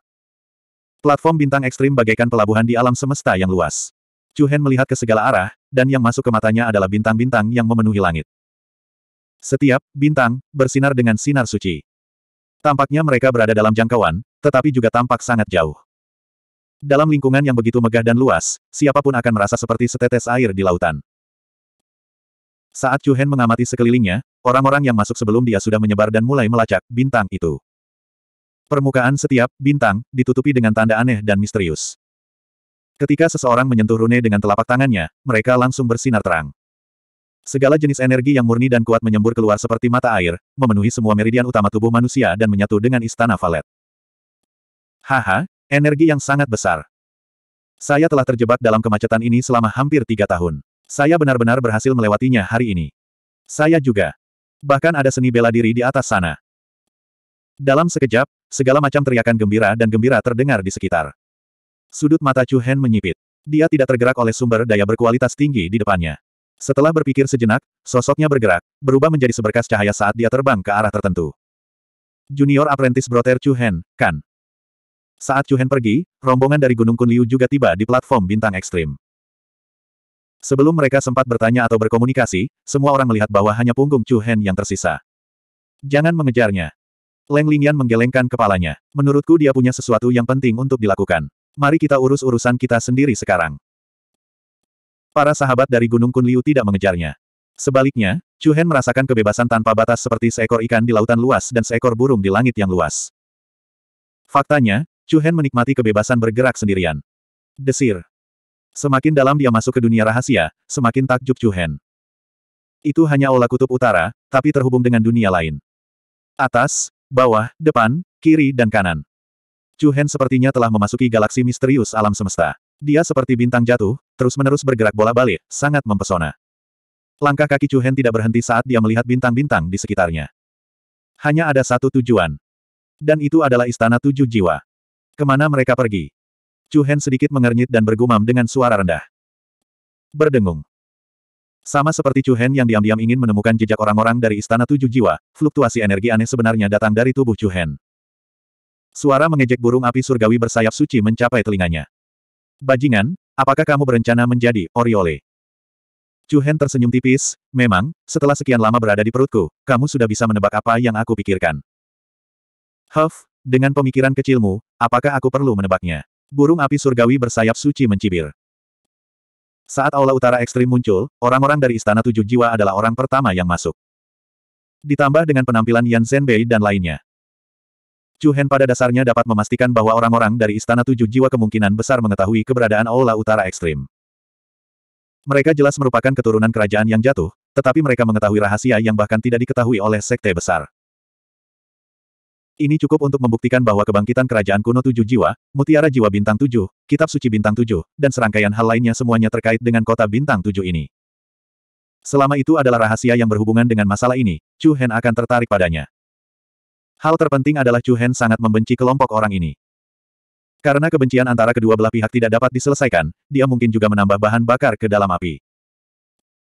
Platform bintang ekstrim bagaikan pelabuhan di alam semesta yang luas. Chu Hen melihat ke segala arah, dan yang masuk ke matanya adalah bintang-bintang yang memenuhi langit. Setiap bintang bersinar dengan sinar suci. Tampaknya mereka berada dalam jangkauan, tetapi juga tampak sangat jauh. Dalam lingkungan yang begitu megah dan luas, siapapun akan merasa seperti setetes air di lautan. Saat Chu Hen mengamati sekelilingnya, orang-orang yang masuk sebelum dia sudah menyebar dan mulai melacak bintang itu. Permukaan setiap bintang ditutupi dengan tanda aneh dan misterius. Ketika seseorang menyentuh rune dengan telapak tangannya, mereka langsung bersinar terang. Segala jenis energi yang murni dan kuat menyembur keluar seperti mata air, memenuhi semua meridian utama tubuh manusia dan menyatu dengan istana Valet. Haha, energi yang sangat besar. Saya telah terjebak dalam kemacetan ini selama hampir tiga tahun. Saya benar-benar berhasil melewatinya hari ini. Saya juga. Bahkan ada seni bela diri di atas sana. Dalam sekejap, segala macam teriakan gembira dan gembira terdengar di sekitar. Sudut mata Chu Hen menyipit. Dia tidak tergerak oleh sumber daya berkualitas tinggi di depannya. Setelah berpikir sejenak, sosoknya bergerak, berubah menjadi seberkas cahaya saat dia terbang ke arah tertentu. Junior Apprentice Brother Chu Hen, kan? Saat Chu Hen pergi, rombongan dari Gunung Kunliu juga tiba di platform bintang ekstrim. Sebelum mereka sempat bertanya atau berkomunikasi, semua orang melihat bahwa hanya punggung Chu Hen yang tersisa. Jangan mengejarnya. Leng Lingyan menggelengkan kepalanya. Menurutku dia punya sesuatu yang penting untuk dilakukan. Mari kita urus urusan kita sendiri sekarang. Para sahabat dari Gunung Kunliu tidak mengejarnya. Sebaliknya, Chu Hen merasakan kebebasan tanpa batas seperti seekor ikan di lautan luas dan seekor burung di langit yang luas. Faktanya, Chu Hen menikmati kebebasan bergerak sendirian. Desir. Semakin dalam dia masuk ke dunia rahasia, semakin takjub Chu Hen. Itu hanya olah kutub utara, tapi terhubung dengan dunia lain. Atas, bawah, depan, kiri dan kanan. Chu Hen sepertinya telah memasuki galaksi misterius alam semesta. Dia seperti bintang jatuh, terus-menerus bergerak bola balik, sangat mempesona. Langkah kaki Chu Hen tidak berhenti saat dia melihat bintang-bintang di sekitarnya. Hanya ada satu tujuan. Dan itu adalah istana tujuh jiwa. Kemana mereka pergi? Chu Hen sedikit mengernyit dan bergumam dengan suara rendah. Berdengung. Sama seperti Chu Hen yang diam-diam ingin menemukan jejak orang-orang dari Istana Tujuh Jiwa, fluktuasi energi aneh sebenarnya datang dari tubuh Chu Hen. Suara mengejek burung api surgawi bersayap suci mencapai telinganya. Bajingan, apakah kamu berencana menjadi Oriole? Chu Hen tersenyum tipis, memang, setelah sekian lama berada di perutku, kamu sudah bisa menebak apa yang aku pikirkan. Huff, dengan pemikiran kecilmu, apakah aku perlu menebaknya? Burung api surgawi bersayap suci mencibir. Saat aula utara ekstrim muncul, orang-orang dari Istana Tujuh Jiwa adalah orang pertama yang masuk. Ditambah dengan penampilan Yan Zhenbei dan lainnya. Chu Hen pada dasarnya dapat memastikan bahwa orang-orang dari Istana Tujuh Jiwa kemungkinan besar mengetahui keberadaan Aula Utara Ekstrim. Mereka jelas merupakan keturunan kerajaan yang jatuh, tetapi mereka mengetahui rahasia yang bahkan tidak diketahui oleh sekte besar. Ini cukup untuk membuktikan bahwa kebangkitan kerajaan kuno tujuh jiwa, mutiara jiwa bintang tujuh, kitab suci bintang tujuh, dan serangkaian hal lainnya semuanya terkait dengan kota bintang tujuh ini. Selama itu adalah rahasia yang berhubungan dengan masalah ini, Chu Hen akan tertarik padanya. Hal terpenting adalah Chu Hen sangat membenci kelompok orang ini. Karena kebencian antara kedua belah pihak tidak dapat diselesaikan, dia mungkin juga menambah bahan bakar ke dalam api.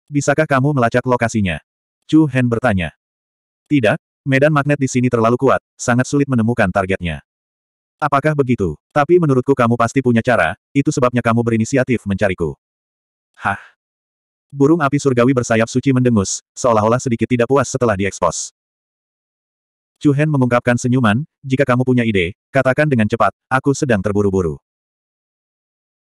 Bisakah kamu melacak lokasinya? Chu Hen bertanya. Tidak, medan magnet di sini terlalu kuat, sangat sulit menemukan targetnya. Apakah begitu? Tapi menurutku kamu pasti punya cara, itu sebabnya kamu berinisiatif mencariku. Hah. Burung api surgawi bersayap suci mendengus, seolah-olah sedikit tidak puas setelah diekspos. Chu Hen mengungkapkan senyuman, jika kamu punya ide, katakan dengan cepat, aku sedang terburu-buru.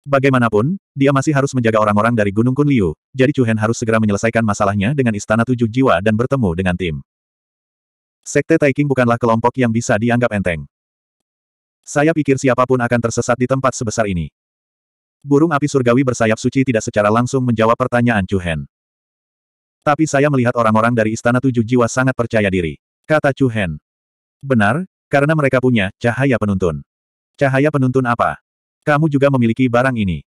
Bagaimanapun, dia masih harus menjaga orang-orang dari Gunung Kunliu, jadi Chu Hen harus segera menyelesaikan masalahnya dengan Istana Tujuh Jiwa dan bertemu dengan tim. Sekte Taiking bukanlah kelompok yang bisa dianggap enteng. Saya pikir siapapun akan tersesat di tempat sebesar ini. Burung api surgawi bersayap suci tidak secara langsung menjawab pertanyaan Chu Hen. Tapi saya melihat orang-orang dari Istana Tujuh Jiwa sangat percaya diri kata Chu Hen. Benar, karena mereka punya cahaya penuntun. Cahaya penuntun apa? Kamu juga memiliki barang ini.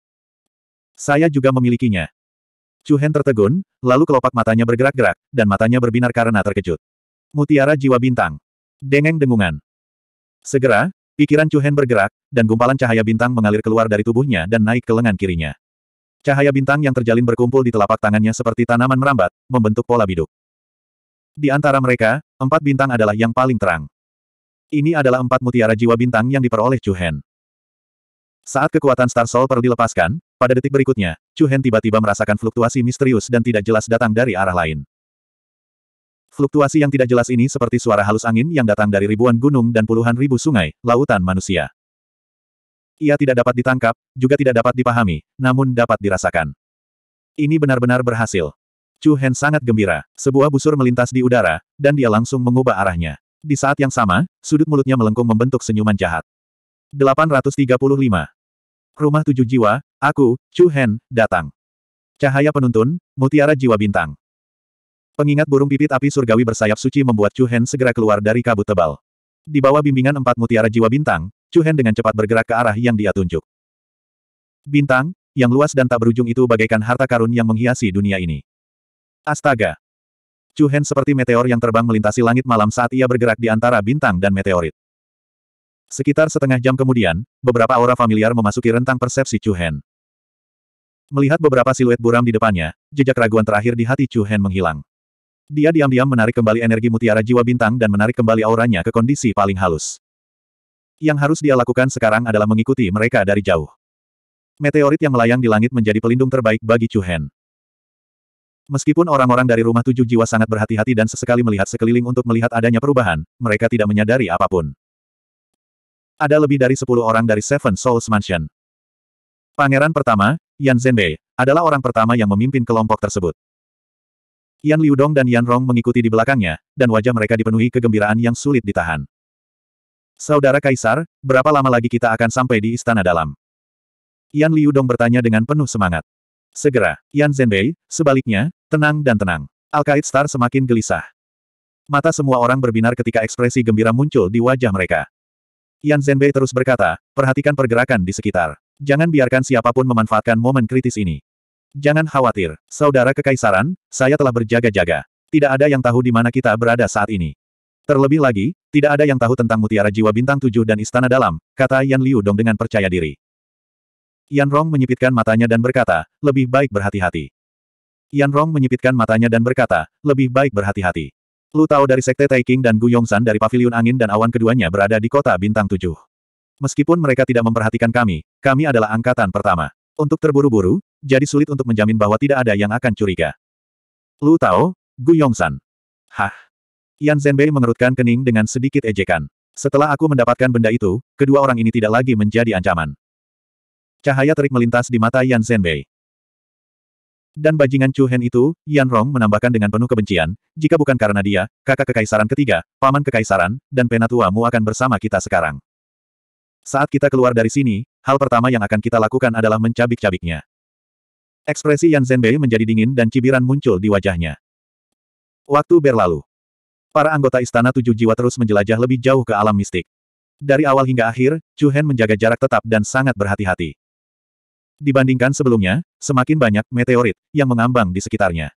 Saya juga memilikinya. Chu Hen tertegun, lalu kelopak matanya bergerak-gerak, dan matanya berbinar karena terkejut. Mutiara jiwa bintang. Dengeng dengungan. Segera, pikiran Chu Hen bergerak, dan gumpalan cahaya bintang mengalir keluar dari tubuhnya dan naik ke lengan kirinya. Cahaya bintang yang terjalin berkumpul di telapak tangannya seperti tanaman merambat, membentuk pola biduk. Di antara mereka, empat bintang adalah yang paling terang. Ini adalah empat mutiara jiwa bintang yang diperoleh Chu Hen. Saat kekuatan Star Soul Pearl dilepaskan, pada detik berikutnya, Chu Hen tiba-tiba merasakan fluktuasi misterius dan tidak jelas datang dari arah lain. Fluktuasi yang tidak jelas ini seperti suara halus angin yang datang dari ribuan gunung dan puluhan ribu sungai, lautan manusia. Ia tidak dapat ditangkap, juga tidak dapat dipahami, namun dapat dirasakan. Ini benar-benar berhasil. Chu Hen sangat gembira. Sebuah busur melintas di udara, dan dia langsung mengubah arahnya. Di saat yang sama, sudut mulutnya melengkung membentuk senyuman jahat. 835. Rumah tujuh jiwa, aku, Chu Hen, datang. Cahaya penuntun, mutiara jiwa bintang. Pengingat burung pipit api surgawi bersayap suci membuat Chu Hen segera keluar dari kabut tebal. Di bawah bimbingan empat mutiara jiwa bintang, Chu Hen dengan cepat bergerak ke arah yang dia tunjuk. Bintang, yang luas dan tak berujung itu bagaikan harta karun yang menghiasi dunia ini. Astaga! Chu Hen seperti meteor yang terbang melintasi langit malam saat ia bergerak di antara bintang dan meteorit. Sekitar setengah jam kemudian, beberapa aura familiar memasuki rentang persepsi Chu Hen. Melihat beberapa siluet buram di depannya, jejak raguan terakhir di hati Chu Hen menghilang. Dia diam-diam menarik kembali energi mutiara jiwa bintang dan menarik kembali auranya ke kondisi paling halus. Yang harus dia lakukan sekarang adalah mengikuti mereka dari jauh. Meteorit yang melayang di langit menjadi pelindung terbaik bagi Chu Hen. Meskipun orang-orang dari rumah tujuh jiwa sangat berhati-hati dan sesekali melihat sekeliling untuk melihat adanya perubahan, mereka tidak menyadari apapun. Ada lebih dari sepuluh orang dari Seven Souls Mansion. Pangeran pertama, Yan Zhenbei, adalah orang pertama yang memimpin kelompok tersebut. Yan Liudong dan Yan Rong mengikuti di belakangnya, dan wajah mereka dipenuhi kegembiraan yang sulit ditahan. Saudara Kaisar, berapa lama lagi kita akan sampai di Istana Dalam? Yan Liudong bertanya dengan penuh semangat. Segera, Yan Zhenbei, sebaliknya, Tenang dan tenang. Alkaid Star semakin gelisah. Mata semua orang berbinar ketika ekspresi gembira muncul di wajah mereka. Yan Zhenbei terus berkata, perhatikan pergerakan di sekitar. Jangan biarkan siapapun memanfaatkan momen kritis ini. Jangan khawatir, saudara kekaisaran, saya telah berjaga-jaga. Tidak ada yang tahu di mana kita berada saat ini. Terlebih lagi, tidak ada yang tahu tentang mutiara jiwa bintang tujuh dan istana dalam, kata Yan Liu Dong dengan percaya diri. Yan Rong menyipitkan matanya dan berkata, lebih baik berhati-hati. Yan Rong menyipitkan matanya dan berkata, lebih baik berhati-hati. Lu tahu dari Sekte Taiking dan Gu Yongsan dari Paviliun Angin dan Awan keduanya berada di kota Bintang Tujuh. Meskipun mereka tidak memperhatikan kami, kami adalah angkatan pertama. Untuk terburu-buru, jadi sulit untuk menjamin bahwa tidak ada yang akan curiga. Lu tahu, Gu Yongsan. Hah. Yan Zhenbei mengerutkan kening dengan sedikit ejekan. Setelah aku mendapatkan benda itu, kedua orang ini tidak lagi menjadi ancaman. Cahaya terik melintas di mata Yan Zhenbei dan bajingan Chu Hen itu, Yan Rong menambahkan dengan penuh kebencian, jika bukan karena dia, kakak kekaisaran ketiga, paman kekaisaran, dan penatuamu akan bersama kita sekarang. Saat kita keluar dari sini, hal pertama yang akan kita lakukan adalah mencabik-cabiknya. Ekspresi Yan Zhenbei menjadi dingin dan cibiran muncul di wajahnya. Waktu berlalu. Para anggota Istana Tujuh Jiwa terus menjelajah lebih jauh ke alam mistik. Dari awal hingga akhir, Chu Hen menjaga jarak tetap dan sangat berhati-hati. Dibandingkan sebelumnya, semakin banyak meteorit yang mengambang di sekitarnya.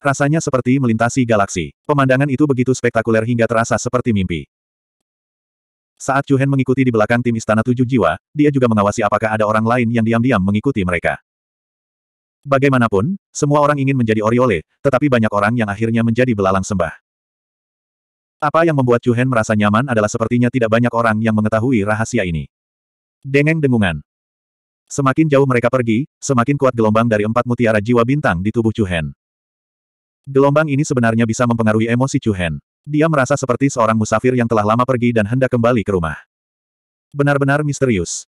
Rasanya seperti melintasi galaksi. Pemandangan itu begitu spektakuler hingga terasa seperti mimpi. Saat Chu Hen mengikuti di belakang tim Istana Tujuh Jiwa, dia juga mengawasi apakah ada orang lain yang diam-diam mengikuti mereka. Bagaimanapun, semua orang ingin menjadi Oriole, tetapi banyak orang yang akhirnya menjadi belalang sembah. Apa yang membuat Chu Hen merasa nyaman adalah sepertinya tidak banyak orang yang mengetahui rahasia ini. Dengeng dengungan. Semakin jauh mereka pergi, semakin kuat gelombang dari empat mutiara jiwa bintang di tubuh Chu Hen. Gelombang ini sebenarnya bisa mempengaruhi emosi Chu Hen. Dia merasa seperti seorang musafir yang telah lama pergi dan hendak kembali ke rumah. Benar-benar misterius.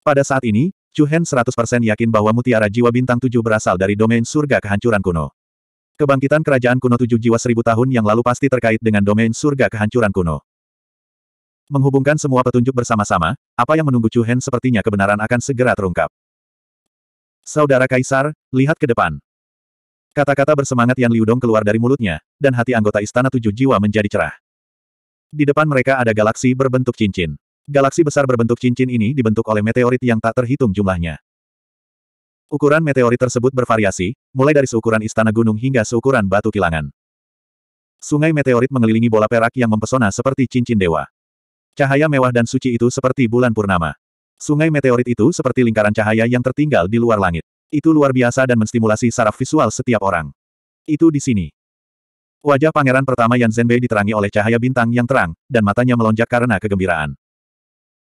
Pada saat ini, Chuhen 100% yakin bahwa mutiara jiwa bintang tujuh berasal dari domain surga kehancuran kuno. Kebangkitan kerajaan kuno tujuh jiwa seribu tahun yang lalu pasti terkait dengan domain surga kehancuran kuno. Menghubungkan semua petunjuk bersama-sama, apa yang menunggu Chu Hen sepertinya kebenaran akan segera terungkap. Saudara Kaisar, lihat ke depan. Kata-kata bersemangat Yan Liudong keluar dari mulutnya, dan hati anggota Istana Tujuh Jiwa menjadi cerah. Di depan mereka ada galaksi berbentuk cincin. Galaksi besar berbentuk cincin ini dibentuk oleh meteorit yang tak terhitung jumlahnya. Ukuran meteorit tersebut bervariasi, mulai dari seukuran istana gunung hingga seukuran batu kilangan. Sungai meteorit mengelilingi bola perak yang mempesona seperti cincin dewa. Cahaya mewah dan suci itu seperti bulan purnama. Sungai meteorit itu seperti lingkaran cahaya yang tertinggal di luar langit. Itu luar biasa dan menstimulasi saraf visual setiap orang. Itu di sini. Wajah pangeran pertama Yan Zenbei diterangi oleh cahaya bintang yang terang, dan matanya melonjak karena kegembiraan.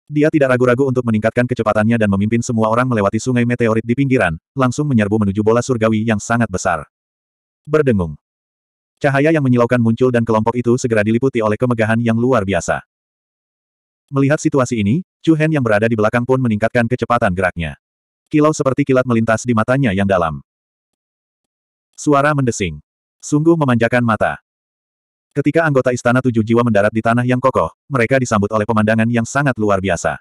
Dia tidak ragu-ragu untuk meningkatkan kecepatannya dan memimpin semua orang melewati sungai meteorit di pinggiran, langsung menyerbu menuju bola surgawi yang sangat besar. Berdengung. Cahaya yang menyilaukan muncul dan kelompok itu segera diliputi oleh kemegahan yang luar biasa. Melihat situasi ini, Chu Hen yang berada di belakang pun meningkatkan kecepatan geraknya. Kilau seperti kilat melintas di matanya yang dalam. Suara mendesing. Sungguh memanjakan mata. Ketika anggota Istana Tujuh Jiwa mendarat di tanah yang kokoh, mereka disambut oleh pemandangan yang sangat luar biasa.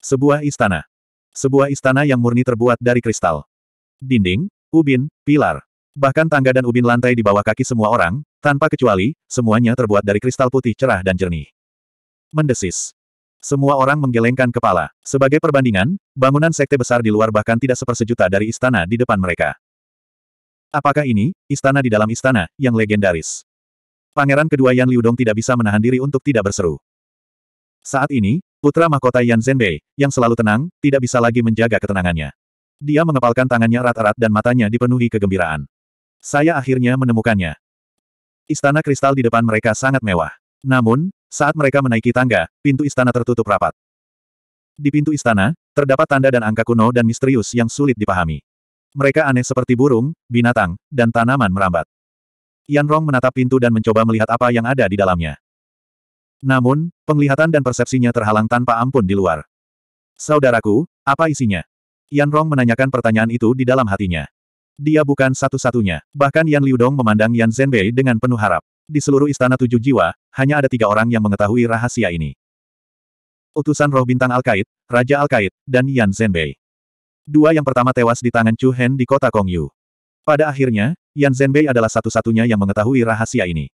Sebuah istana. Sebuah istana yang murni terbuat dari kristal. Dinding, ubin, pilar. Bahkan tangga dan ubin lantai di bawah kaki semua orang, tanpa kecuali, semuanya terbuat dari kristal putih cerah dan jernih. Mendesis. Semua orang menggelengkan kepala. Sebagai perbandingan, bangunan sekte besar di luar bahkan tidak sepersejuta dari istana di depan mereka. Apakah ini, istana di dalam istana, yang legendaris? Pangeran kedua Yan Liudong tidak bisa menahan diri untuk tidak berseru. Saat ini, putra mahkota Yan Zhenbei, yang selalu tenang, tidak bisa lagi menjaga ketenangannya. Dia mengepalkan tangannya erat-erat dan matanya dipenuhi kegembiraan. Saya akhirnya menemukannya. Istana kristal di depan mereka sangat mewah. Namun, saat mereka menaiki tangga, pintu istana tertutup rapat. Di pintu istana, terdapat tanda dan angka kuno dan misterius yang sulit dipahami. Mereka aneh seperti burung, binatang, dan tanaman merambat. Yan Rong menatap pintu dan mencoba melihat apa yang ada di dalamnya. Namun, penglihatan dan persepsinya terhalang tanpa ampun di luar. Saudaraku, apa isinya? Yan Rong menanyakan pertanyaan itu di dalam hatinya. Dia bukan satu-satunya, bahkan Yan Liudong memandang Yan Zhenbei dengan penuh harap. Di seluruh istana tujuh jiwa, hanya ada tiga orang yang mengetahui rahasia ini. Utusan roh bintang Alkait, Raja Alkait, dan Yan Zhenbei. Dua yang pertama tewas di tangan Chu Hen di kota Kongyu. Pada akhirnya, Yan Zhenbei adalah satu-satunya yang mengetahui rahasia ini.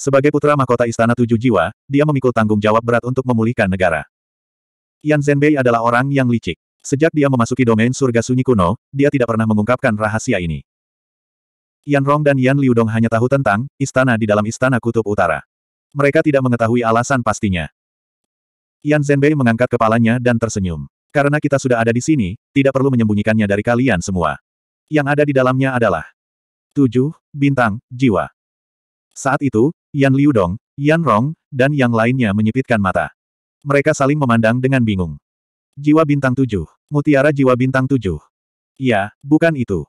Sebagai putra mahkota istana tujuh jiwa, dia memikul tanggung jawab berat untuk memulihkan negara. Yan Zhenbei adalah orang yang licik. Sejak dia memasuki domain surga sunyi kuno, dia tidak pernah mengungkapkan rahasia ini. Yan Rong dan Yan Liudong hanya tahu tentang istana di dalam istana kutub utara. Mereka tidak mengetahui alasan pastinya. Yan Zhenbei mengangkat kepalanya dan tersenyum. Karena kita sudah ada di sini, tidak perlu menyembunyikannya dari kalian semua. Yang ada di dalamnya adalah tujuh bintang jiwa. Saat itu, Yan Liudong, Yan Rong, dan yang lainnya menyipitkan mata. Mereka saling memandang dengan bingung. Jiwa bintang tujuh, mutiara jiwa bintang tujuh. Ya, bukan itu.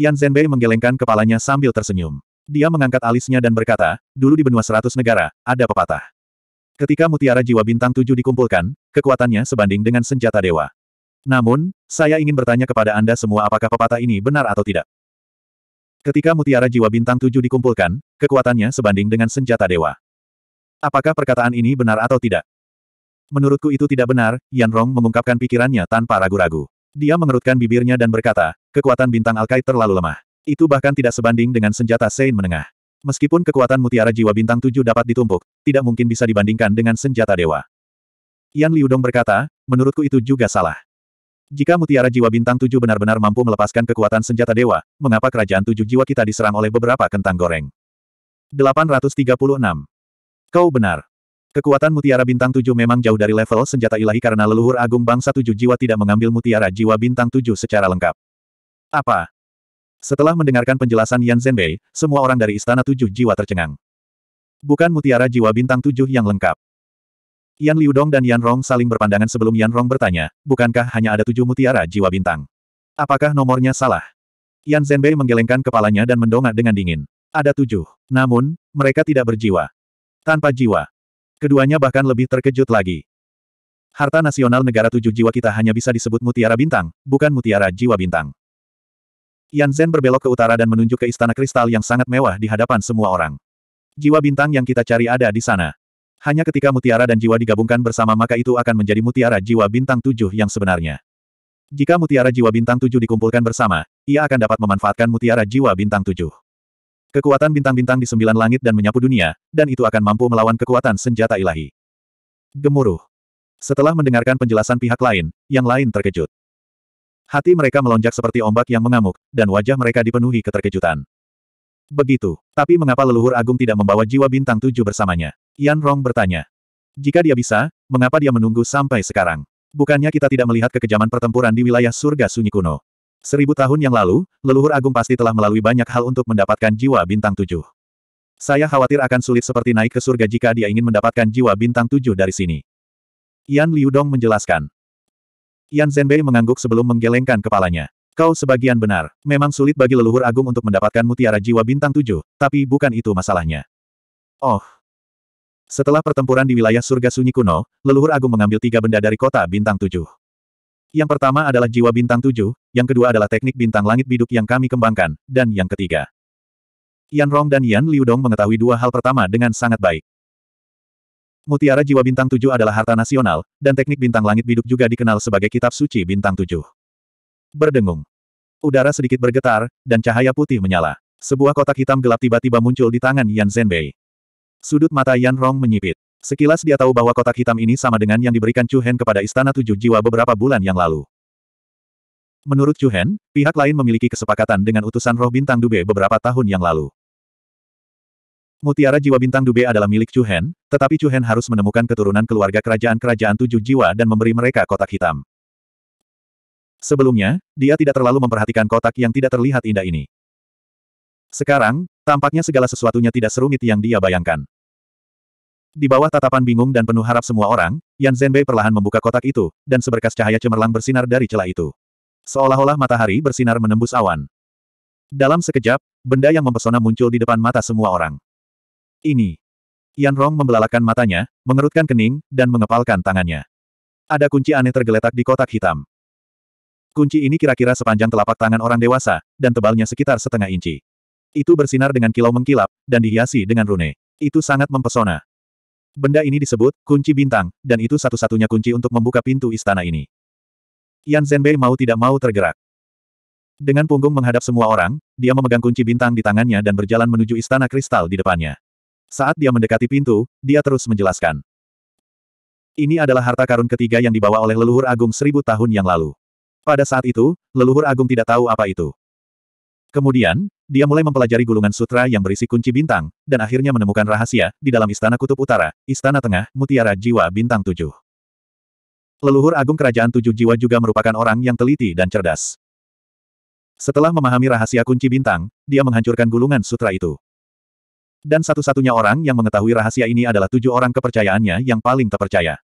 Yan Zhenbei menggelengkan kepalanya sambil tersenyum. Dia mengangkat alisnya dan berkata, dulu di benua seratus negara, ada pepatah. Ketika mutiara jiwa bintang tujuh dikumpulkan, kekuatannya sebanding dengan senjata dewa. Namun, saya ingin bertanya kepada Anda semua apakah pepatah ini benar atau tidak. Ketika mutiara jiwa bintang tujuh dikumpulkan, kekuatannya sebanding dengan senjata dewa. Apakah perkataan ini benar atau tidak? Menurutku itu tidak benar, Yan Rong mengungkapkan pikirannya tanpa ragu-ragu. Dia mengerutkan bibirnya dan berkata, Kekuatan bintang Alkai terlalu lemah. Itu bahkan tidak sebanding dengan senjata Sein menengah. Meskipun kekuatan mutiara jiwa bintang tujuh dapat ditumpuk, tidak mungkin bisa dibandingkan dengan senjata dewa. Yan Liudong berkata, menurutku itu juga salah. Jika mutiara jiwa bintang tujuh benar-benar mampu melepaskan kekuatan senjata dewa, mengapa kerajaan tujuh jiwa kita diserang oleh beberapa kentang goreng? 836. Kau benar. Kekuatan mutiara bintang tujuh memang jauh dari level senjata ilahi karena leluhur agung bangsa tujuh jiwa tidak mengambil mutiara jiwa bintang tujuh secara lengkap. Apa? Setelah mendengarkan penjelasan Yan Zhenbei, semua orang dari Istana Tujuh Jiwa tercengang. Bukan mutiara jiwa bintang tujuh yang lengkap. Yan Liudong dan Yan Rong saling berpandangan sebelum Yan Rong bertanya, bukankah hanya ada tujuh mutiara jiwa bintang? Apakah nomornya salah? Yan Zhenbei menggelengkan kepalanya dan mendongak dengan dingin. Ada tujuh. Namun, mereka tidak berjiwa. Tanpa jiwa. Keduanya bahkan lebih terkejut lagi. Harta nasional negara tujuh jiwa kita hanya bisa disebut mutiara bintang, bukan mutiara jiwa bintang. Yan Zhen berbelok ke utara dan menunjuk ke istana kristal yang sangat mewah di hadapan semua orang. Jiwa bintang yang kita cari ada di sana. Hanya ketika mutiara dan jiwa digabungkan bersama maka itu akan menjadi mutiara jiwa bintang tujuh yang sebenarnya. Jika mutiara jiwa bintang tujuh dikumpulkan bersama, ia akan dapat memanfaatkan mutiara jiwa bintang tujuh. Kekuatan bintang-bintang di sembilan langit dan menyapu dunia, dan itu akan mampu melawan kekuatan senjata ilahi. Gemuruh. Setelah mendengarkan penjelasan pihak lain, yang lain terkejut. Hati mereka melonjak seperti ombak yang mengamuk, dan wajah mereka dipenuhi keterkejutan. Begitu. Tapi mengapa leluhur agung tidak membawa jiwa bintang tujuh bersamanya? Yan Rong bertanya. Jika dia bisa, mengapa dia menunggu sampai sekarang? Bukannya kita tidak melihat kekejaman pertempuran di wilayah surga sunyi kuno. Seribu tahun yang lalu, leluhur agung pasti telah melalui banyak hal untuk mendapatkan jiwa bintang tujuh. Saya khawatir akan sulit seperti naik ke surga jika dia ingin mendapatkan jiwa bintang tujuh dari sini. Yan Liudong menjelaskan. Yan Zhenbei mengangguk sebelum menggelengkan kepalanya. Kau sebagian benar. Memang sulit bagi leluhur agung untuk mendapatkan mutiara jiwa bintang tujuh, tapi bukan itu masalahnya. Oh. Setelah pertempuran di wilayah surga sunyi kuno, leluhur agung mengambil tiga benda dari kota bintang tujuh. Yang pertama adalah jiwa bintang tujuh, yang kedua adalah teknik bintang langit biduk yang kami kembangkan, dan yang ketiga. Yan Rong dan Yan Liudong mengetahui dua hal pertama dengan sangat baik. Mutiara Jiwa Bintang Tujuh adalah harta nasional, dan teknik bintang langit biduk juga dikenal sebagai kitab suci bintang Tujuh. Berdengung. Udara sedikit bergetar, dan cahaya putih menyala. Sebuah kotak hitam gelap tiba-tiba muncul di tangan Yan Zhenbei. Sudut mata Yan Rong menyipit. Sekilas dia tahu bahwa kotak hitam ini sama dengan yang diberikan Chu Hen kepada Istana Tujuh Jiwa beberapa bulan yang lalu. Menurut Chu Hen, pihak lain memiliki kesepakatan dengan utusan roh bintang Dube beberapa tahun yang lalu. Mutiara jiwa bintang Dube adalah milik Chu Hen, tetapi Chu Hen harus menemukan keturunan keluarga kerajaan-kerajaan tujuh jiwa dan memberi mereka kotak hitam. Sebelumnya, dia tidak terlalu memperhatikan kotak yang tidak terlihat indah ini. Sekarang, tampaknya segala sesuatunya tidak serumit yang dia bayangkan. Di bawah tatapan bingung dan penuh harap semua orang, Yan Zhenbei perlahan membuka kotak itu, dan seberkas cahaya cemerlang bersinar dari celah itu. Seolah-olah matahari bersinar menembus awan. Dalam sekejap, benda yang mempesona muncul di depan mata semua orang ini. Yan Rong membelalakan matanya, mengerutkan kening, dan mengepalkan tangannya. Ada kunci aneh tergeletak di kotak hitam. Kunci ini kira-kira sepanjang telapak tangan orang dewasa, dan tebalnya sekitar setengah inci. Itu bersinar dengan kilau mengkilap, dan dihiasi dengan rune. Itu sangat mempesona. Benda ini disebut kunci bintang, dan itu satu-satunya kunci untuk membuka pintu istana ini. Yan Zhenbei mau tidak mau tergerak. Dengan punggung menghadap semua orang, dia memegang kunci bintang di tangannya dan berjalan menuju istana kristal di depannya. Saat dia mendekati pintu, dia terus menjelaskan. Ini adalah harta karun ketiga yang dibawa oleh leluhur agung seribu tahun yang lalu. Pada saat itu, leluhur agung tidak tahu apa itu. Kemudian, dia mulai mempelajari gulungan sutra yang berisi kunci bintang, dan akhirnya menemukan rahasia, di dalam Istana Kutub Utara, Istana Tengah, Mutiara Jiwa Bintang Tujuh. Leluhur Agung Kerajaan Tujuh Jiwa juga merupakan orang yang teliti dan cerdas. Setelah memahami rahasia kunci bintang, dia menghancurkan gulungan sutra itu. Dan satu-satunya orang yang mengetahui rahasia ini adalah tujuh orang kepercayaannya yang paling terpercaya.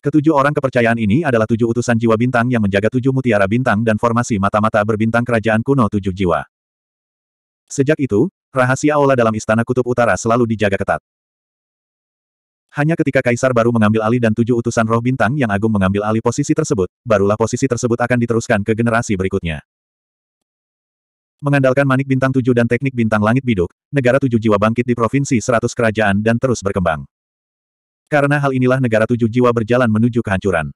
Ketujuh orang kepercayaan ini adalah tujuh utusan jiwa bintang yang menjaga tujuh mutiara bintang dan formasi mata-mata berbintang kerajaan kuno tujuh jiwa. Sejak itu, rahasia aula dalam istana kutub utara selalu dijaga ketat. Hanya ketika Kaisar baru mengambil alih dan tujuh utusan roh bintang yang agung mengambil alih posisi tersebut, barulah posisi tersebut akan diteruskan ke generasi berikutnya. Mengandalkan manik bintang tujuh dan teknik bintang langit biduk, negara tujuh jiwa bangkit di provinsi seratus kerajaan dan terus berkembang. Karena hal inilah negara tujuh jiwa berjalan menuju kehancuran.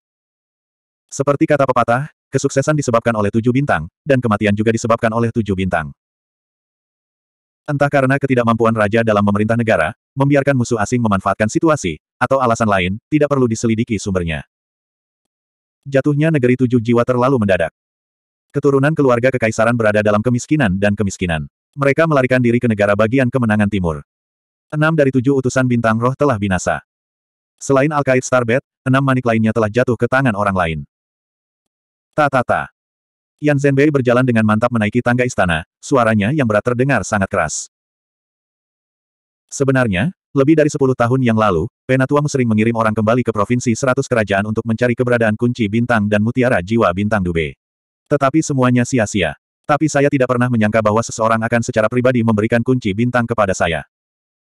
Seperti kata pepatah, kesuksesan disebabkan oleh tujuh bintang, dan kematian juga disebabkan oleh tujuh bintang. Entah karena ketidakmampuan raja dalam memerintah negara, membiarkan musuh asing memanfaatkan situasi, atau alasan lain, tidak perlu diselidiki sumbernya. Jatuhnya negeri tujuh jiwa terlalu mendadak. Keturunan keluarga kekaisaran berada dalam kemiskinan dan kemiskinan. Mereka melarikan diri ke negara bagian kemenangan timur. Enam dari tujuh utusan bintang roh telah binasa. Selain al Alkaid Starbed, enam manik lainnya telah jatuh ke tangan orang lain. Ta-ta-ta. Yan Zhenbei berjalan dengan mantap menaiki tangga istana, suaranya yang berat terdengar sangat keras. Sebenarnya, lebih dari sepuluh tahun yang lalu, Penatuamu sering mengirim orang kembali ke Provinsi Seratus Kerajaan untuk mencari keberadaan kunci bintang dan mutiara jiwa bintang Dube. Tetapi semuanya sia-sia. Tapi saya tidak pernah menyangka bahwa seseorang akan secara pribadi memberikan kunci bintang kepada saya.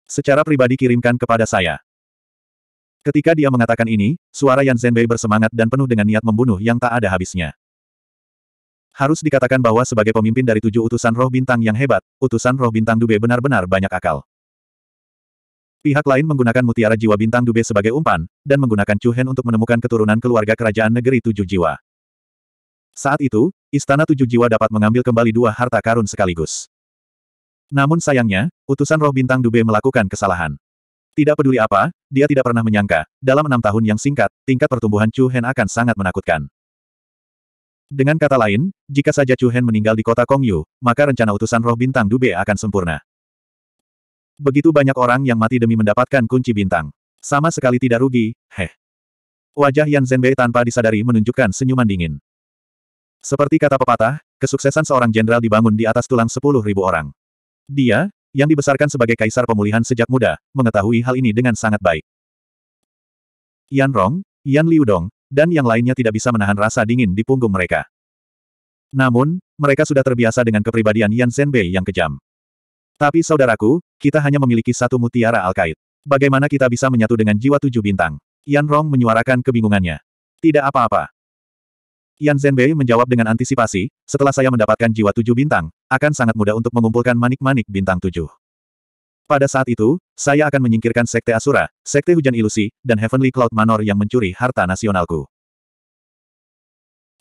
Secara pribadi kirimkan kepada saya. Ketika dia mengatakan ini, suara Yan Zhenbei bersemangat dan penuh dengan niat membunuh yang tak ada habisnya. Harus dikatakan bahwa sebagai pemimpin dari tujuh utusan roh bintang yang hebat, utusan roh bintang Dube benar-benar banyak akal. Pihak lain menggunakan mutiara jiwa bintang Dube sebagai umpan, dan menggunakan Chu Hen untuk menemukan keturunan keluarga kerajaan negeri tujuh jiwa. Saat itu, Istana Tujuh Jiwa dapat mengambil kembali dua harta karun sekaligus. Namun sayangnya, utusan roh bintang Dube melakukan kesalahan. Tidak peduli apa, dia tidak pernah menyangka, dalam enam tahun yang singkat, tingkat pertumbuhan Chu Hen akan sangat menakutkan. Dengan kata lain, jika saja Chu Hen meninggal di kota Kongyu, maka rencana utusan roh bintang Dube akan sempurna. Begitu banyak orang yang mati demi mendapatkan kunci bintang. Sama sekali tidak rugi, heh. Wajah Yan Zhenbei tanpa disadari menunjukkan senyuman dingin. Seperti kata pepatah, kesuksesan seorang jenderal dibangun di atas tulang sepuluh ribu orang. Dia, yang dibesarkan sebagai kaisar pemulihan sejak muda, mengetahui hal ini dengan sangat baik. Yan Rong, Yan Liudong, dan yang lainnya tidak bisa menahan rasa dingin di punggung mereka. Namun, mereka sudah terbiasa dengan kepribadian Yan Senbei yang kejam. Tapi saudaraku, kita hanya memiliki satu mutiara Alkait. Bagaimana kita bisa menyatu dengan jiwa tujuh bintang? Yan Rong menyuarakan kebingungannya. Tidak apa-apa. Yan Zhenbei menjawab dengan antisipasi, setelah saya mendapatkan jiwa tujuh bintang, akan sangat mudah untuk mengumpulkan manik-manik bintang tujuh. Pada saat itu, saya akan menyingkirkan Sekte Asura, Sekte Hujan Ilusi, dan Heavenly Cloud Manor yang mencuri harta nasionalku.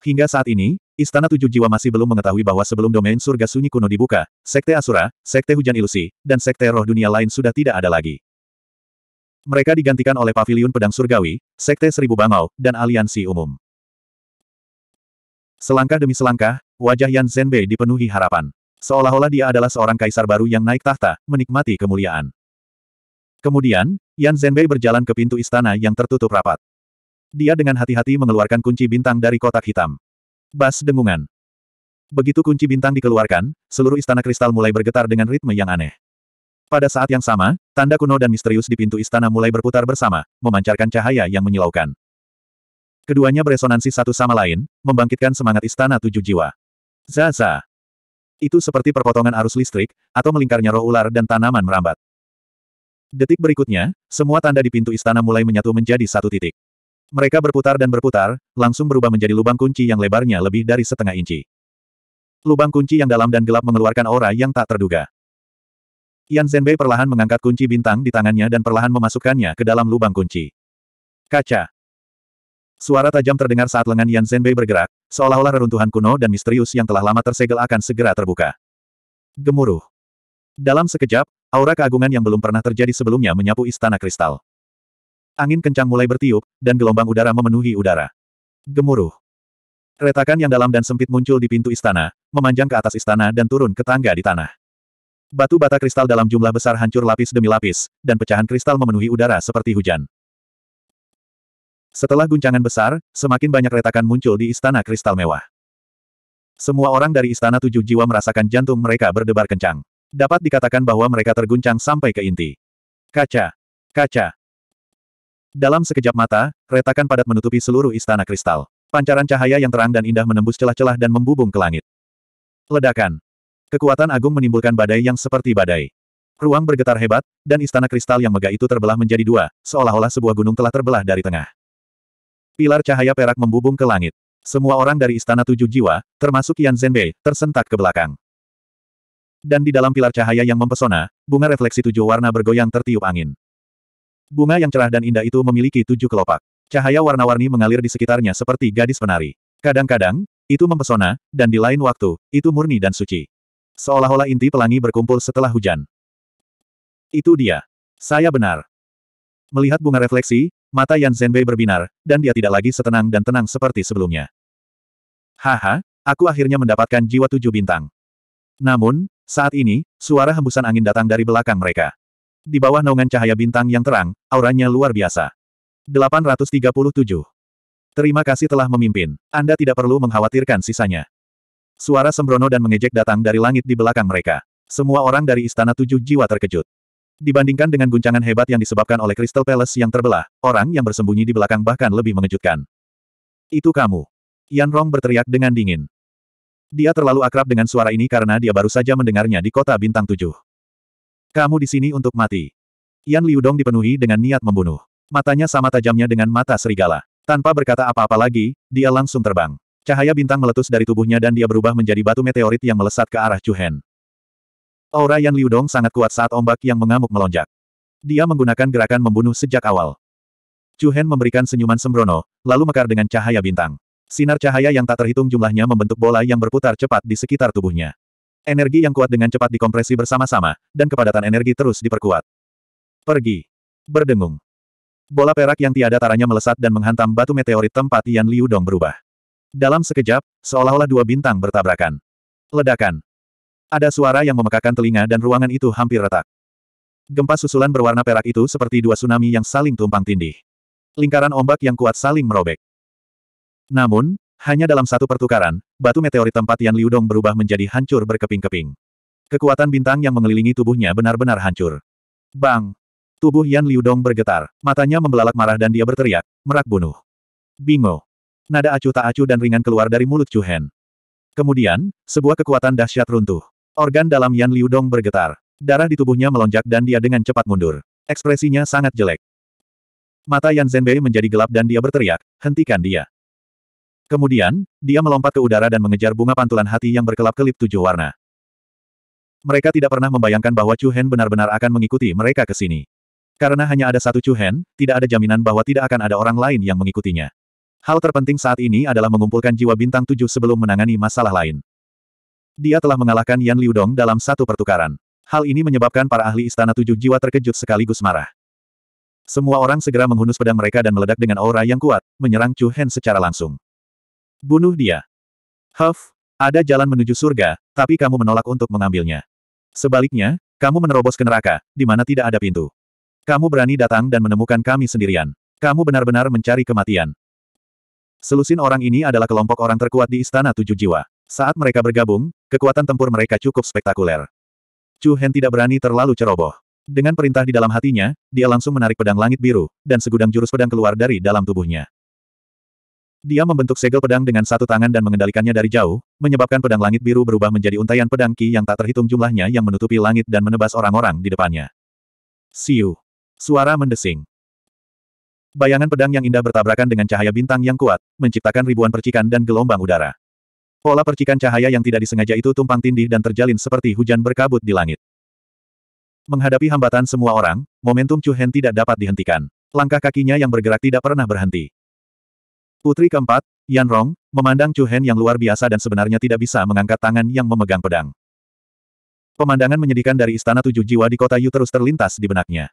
Hingga saat ini, Istana Tujuh Jiwa masih belum mengetahui bahwa sebelum domain surga sunyi kuno dibuka, Sekte Asura, Sekte Hujan Ilusi, dan Sekte Roh Dunia lain sudah tidak ada lagi. Mereka digantikan oleh Paviliun Pedang Surgawi, Sekte Seribu Bangau, dan Aliansi Umum. Selangkah demi selangkah, wajah Yan Zhenbei dipenuhi harapan. Seolah-olah dia adalah seorang kaisar baru yang naik tahta, menikmati kemuliaan. Kemudian, Yan Zhenbei berjalan ke pintu istana yang tertutup rapat. Dia dengan hati-hati mengeluarkan kunci bintang dari kotak hitam. Bas dengungan. Begitu kunci bintang dikeluarkan, seluruh istana kristal mulai bergetar dengan ritme yang aneh. Pada saat yang sama, tanda kuno dan misterius di pintu istana mulai berputar bersama, memancarkan cahaya yang menyilaukan. Keduanya beresonansi satu sama lain, membangkitkan semangat istana tujuh jiwa. Zaza. Itu seperti perpotongan arus listrik, atau melingkarnya roh ular dan tanaman merambat. Detik berikutnya, semua tanda di pintu istana mulai menyatu menjadi satu titik. Mereka berputar dan berputar, langsung berubah menjadi lubang kunci yang lebarnya lebih dari setengah inci. Lubang kunci yang dalam dan gelap mengeluarkan aura yang tak terduga. Yan Zhenbei perlahan mengangkat kunci bintang di tangannya dan perlahan memasukkannya ke dalam lubang kunci. Kaca. Suara tajam terdengar saat lengan Yan Zhenbei bergerak, seolah-olah reruntuhan kuno dan misterius yang telah lama tersegel akan segera terbuka. Gemuruh. Dalam sekejap, aura keagungan yang belum pernah terjadi sebelumnya menyapu istana kristal. Angin kencang mulai bertiup, dan gelombang udara memenuhi udara. Gemuruh. Retakan yang dalam dan sempit muncul di pintu istana, memanjang ke atas istana dan turun ke tangga di tanah. Batu bata kristal dalam jumlah besar hancur lapis demi lapis, dan pecahan kristal memenuhi udara seperti hujan. Setelah guncangan besar, semakin banyak retakan muncul di istana kristal mewah. Semua orang dari istana tujuh jiwa merasakan jantung mereka berdebar kencang. Dapat dikatakan bahwa mereka terguncang sampai ke inti. Kaca! Kaca! Dalam sekejap mata, retakan padat menutupi seluruh istana kristal. Pancaran cahaya yang terang dan indah menembus celah-celah dan membubung ke langit. Ledakan. Kekuatan agung menimbulkan badai yang seperti badai. Ruang bergetar hebat, dan istana kristal yang megah itu terbelah menjadi dua, seolah-olah sebuah gunung telah terbelah dari tengah. Pilar cahaya perak membubung ke langit. Semua orang dari Istana Tujuh Jiwa, termasuk Yan Zhenbei, tersentak ke belakang. Dan di dalam pilar cahaya yang mempesona, bunga refleksi tujuh warna bergoyang tertiup angin. Bunga yang cerah dan indah itu memiliki tujuh kelopak. Cahaya warna-warni mengalir di sekitarnya seperti gadis penari. Kadang-kadang, itu mempesona, dan di lain waktu, itu murni dan suci. Seolah-olah inti pelangi berkumpul setelah hujan. Itu dia. Saya benar. Melihat bunga refleksi, Mata Yan Zhenbei berbinar, dan dia tidak lagi setenang dan tenang seperti sebelumnya. Haha, aku akhirnya mendapatkan jiwa tujuh bintang. Namun, saat ini, suara hembusan angin datang dari belakang mereka. Di bawah naungan cahaya bintang yang terang, auranya luar biasa. 837. Terima kasih telah memimpin. Anda tidak perlu mengkhawatirkan sisanya. Suara sembrono dan mengejek datang dari langit di belakang mereka. Semua orang dari Istana Tujuh Jiwa terkejut. Dibandingkan dengan guncangan hebat yang disebabkan oleh Crystal Palace yang terbelah, orang yang bersembunyi di belakang bahkan lebih mengejutkan. Itu kamu. Yan Rong berteriak dengan dingin. Dia terlalu akrab dengan suara ini karena dia baru saja mendengarnya di kota bintang tujuh. Kamu di sini untuk mati. Yan Liudong dipenuhi dengan niat membunuh. Matanya sama tajamnya dengan mata serigala. Tanpa berkata apa-apa lagi, dia langsung terbang. Cahaya bintang meletus dari tubuhnya dan dia berubah menjadi batu meteorit yang melesat ke arah Chu Hen. Aura Yan Liudong sangat kuat saat ombak yang mengamuk melonjak. Dia menggunakan gerakan membunuh sejak awal. Chu Hen memberikan senyuman sembrono, lalu mekar dengan cahaya bintang. Sinar cahaya yang tak terhitung jumlahnya membentuk bola yang berputar cepat di sekitar tubuhnya. Energi yang kuat dengan cepat dikompresi bersama-sama, dan kepadatan energi terus diperkuat. Pergi. Berdengung. Bola perak yang tiada taranya melesat dan menghantam batu meteorit tempat Yan Liudong berubah. Dalam sekejap, seolah-olah dua bintang bertabrakan. Ledakan. Ada suara yang memekakan telinga dan ruangan itu hampir retak. Gempa susulan berwarna perak itu seperti dua tsunami yang saling tumpang tindih. Lingkaran ombak yang kuat saling merobek. Namun, hanya dalam satu pertukaran, batu meteorit tempat Yan Liudong berubah menjadi hancur berkeping-keping. Kekuatan bintang yang mengelilingi tubuhnya benar-benar hancur. Bang! Tubuh Yan Liudong bergetar, matanya membelalak marah dan dia berteriak, merak bunuh. Bingo! Nada acuh tak acuh dan ringan keluar dari mulut Chu Hen. Kemudian, sebuah kekuatan dahsyat runtuh. Organ dalam Yan Liudong bergetar. Darah di tubuhnya melonjak dan dia dengan cepat mundur. Ekspresinya sangat jelek. Mata Yan Zhenbei menjadi gelap dan dia berteriak, hentikan dia. Kemudian, dia melompat ke udara dan mengejar bunga pantulan hati yang berkelap-kelip tujuh warna. Mereka tidak pernah membayangkan bahwa Chu Hen benar-benar akan mengikuti mereka ke sini. Karena hanya ada satu Chu Hen, tidak ada jaminan bahwa tidak akan ada orang lain yang mengikutinya. Hal terpenting saat ini adalah mengumpulkan jiwa bintang tujuh sebelum menangani masalah lain. Dia telah mengalahkan Yan Liudong dalam satu pertukaran. Hal ini menyebabkan para ahli Istana Tujuh Jiwa terkejut sekaligus marah. Semua orang segera menghunus pedang mereka dan meledak dengan aura yang kuat, menyerang Chu Hen secara langsung. Bunuh dia. Huff, ada jalan menuju surga, tapi kamu menolak untuk mengambilnya. Sebaliknya, kamu menerobos ke neraka, di mana tidak ada pintu. Kamu berani datang dan menemukan kami sendirian. Kamu benar-benar mencari kematian. Selusin orang ini adalah kelompok orang terkuat di Istana Tujuh Jiwa. Saat mereka bergabung, kekuatan tempur mereka cukup spektakuler. Chu Hen tidak berani terlalu ceroboh. Dengan perintah di dalam hatinya, dia langsung menarik pedang langit biru, dan segudang jurus pedang keluar dari dalam tubuhnya. Dia membentuk segel pedang dengan satu tangan dan mengendalikannya dari jauh, menyebabkan pedang langit biru berubah menjadi untaian pedang Ki yang tak terhitung jumlahnya yang menutupi langit dan menebas orang-orang di depannya. Siu. Suara mendesing. Bayangan pedang yang indah bertabrakan dengan cahaya bintang yang kuat, menciptakan ribuan percikan dan gelombang udara. Pola percikan cahaya yang tidak disengaja itu tumpang tindih dan terjalin seperti hujan berkabut di langit. Menghadapi hambatan semua orang, momentum Chu Hen tidak dapat dihentikan. Langkah kakinya yang bergerak tidak pernah berhenti. Putri keempat, Yan Rong, memandang Chu Hen yang luar biasa dan sebenarnya tidak bisa mengangkat tangan yang memegang pedang. Pemandangan menyedihkan dari Istana Tujuh Jiwa di kota Yu terus terlintas di benaknya.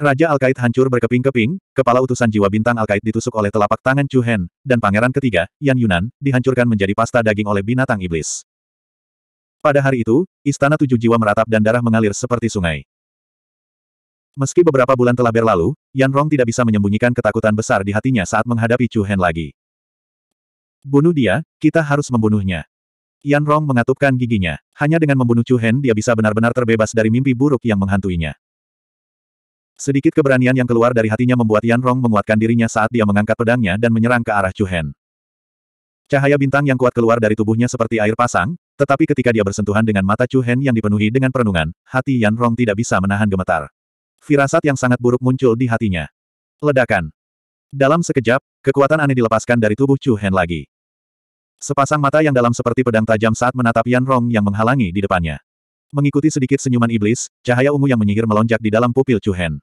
Raja Alkait hancur berkeping-keping, kepala utusan jiwa bintang Alkait ditusuk oleh telapak tangan Chu Hen, dan pangeran ketiga, Yan Yunan, dihancurkan menjadi pasta daging oleh binatang iblis. Pada hari itu, istana tujuh jiwa meratap dan darah mengalir seperti sungai. Meski beberapa bulan telah berlalu, Yan Rong tidak bisa menyembunyikan ketakutan besar di hatinya saat menghadapi Chu Hen lagi. Bunuh dia, kita harus membunuhnya. Yan Rong mengatupkan giginya. Hanya dengan membunuh Chu Hen dia bisa benar-benar terbebas dari mimpi buruk yang menghantuinya. Sedikit keberanian yang keluar dari hatinya membuat Yan Rong menguatkan dirinya saat dia mengangkat pedangnya dan menyerang ke arah Chu Hen. Cahaya bintang yang kuat keluar dari tubuhnya seperti air pasang, tetapi ketika dia bersentuhan dengan mata Chu Hen yang dipenuhi dengan perenungan, hati Yan Rong tidak bisa menahan gemetar. Firasat yang sangat buruk muncul di hatinya. Ledakan. Dalam sekejap, kekuatan aneh dilepaskan dari tubuh Chu Hen lagi. Sepasang mata yang dalam seperti pedang tajam saat menatap Yan Rong yang menghalangi di depannya. Mengikuti sedikit senyuman iblis, cahaya ungu yang menyihir melonjak di dalam pupil Chu Hen.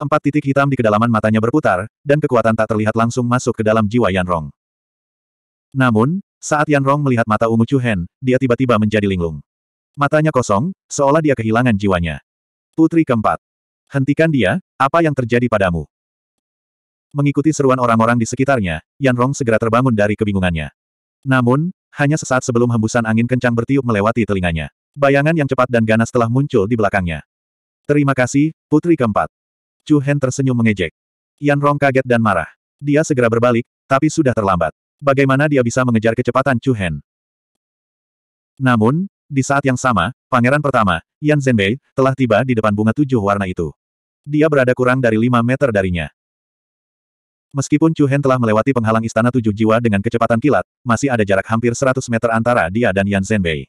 Empat titik hitam di kedalaman matanya berputar, dan kekuatan tak terlihat langsung masuk ke dalam jiwa Yanrong. Namun, saat Yanrong melihat mata Umu Chuhen, dia tiba-tiba menjadi linglung. Matanya kosong, seolah dia kehilangan jiwanya. Putri keempat. Hentikan dia, apa yang terjadi padamu? Mengikuti seruan orang-orang di sekitarnya, Yanrong segera terbangun dari kebingungannya. Namun, hanya sesaat sebelum hembusan angin kencang bertiup melewati telinganya. Bayangan yang cepat dan ganas telah muncul di belakangnya. Terima kasih, putri keempat. Chu Hen tersenyum mengejek. Yan Rong kaget dan marah. Dia segera berbalik, tapi sudah terlambat. Bagaimana dia bisa mengejar kecepatan Chu Hen? Namun, di saat yang sama, pangeran pertama, Yan Zhenbei, telah tiba di depan bunga tujuh warna itu. Dia berada kurang dari lima meter darinya. Meskipun Chu Hen telah melewati penghalang istana tujuh jiwa dengan kecepatan kilat, masih ada jarak hampir seratus meter antara dia dan Yan Zhenbei.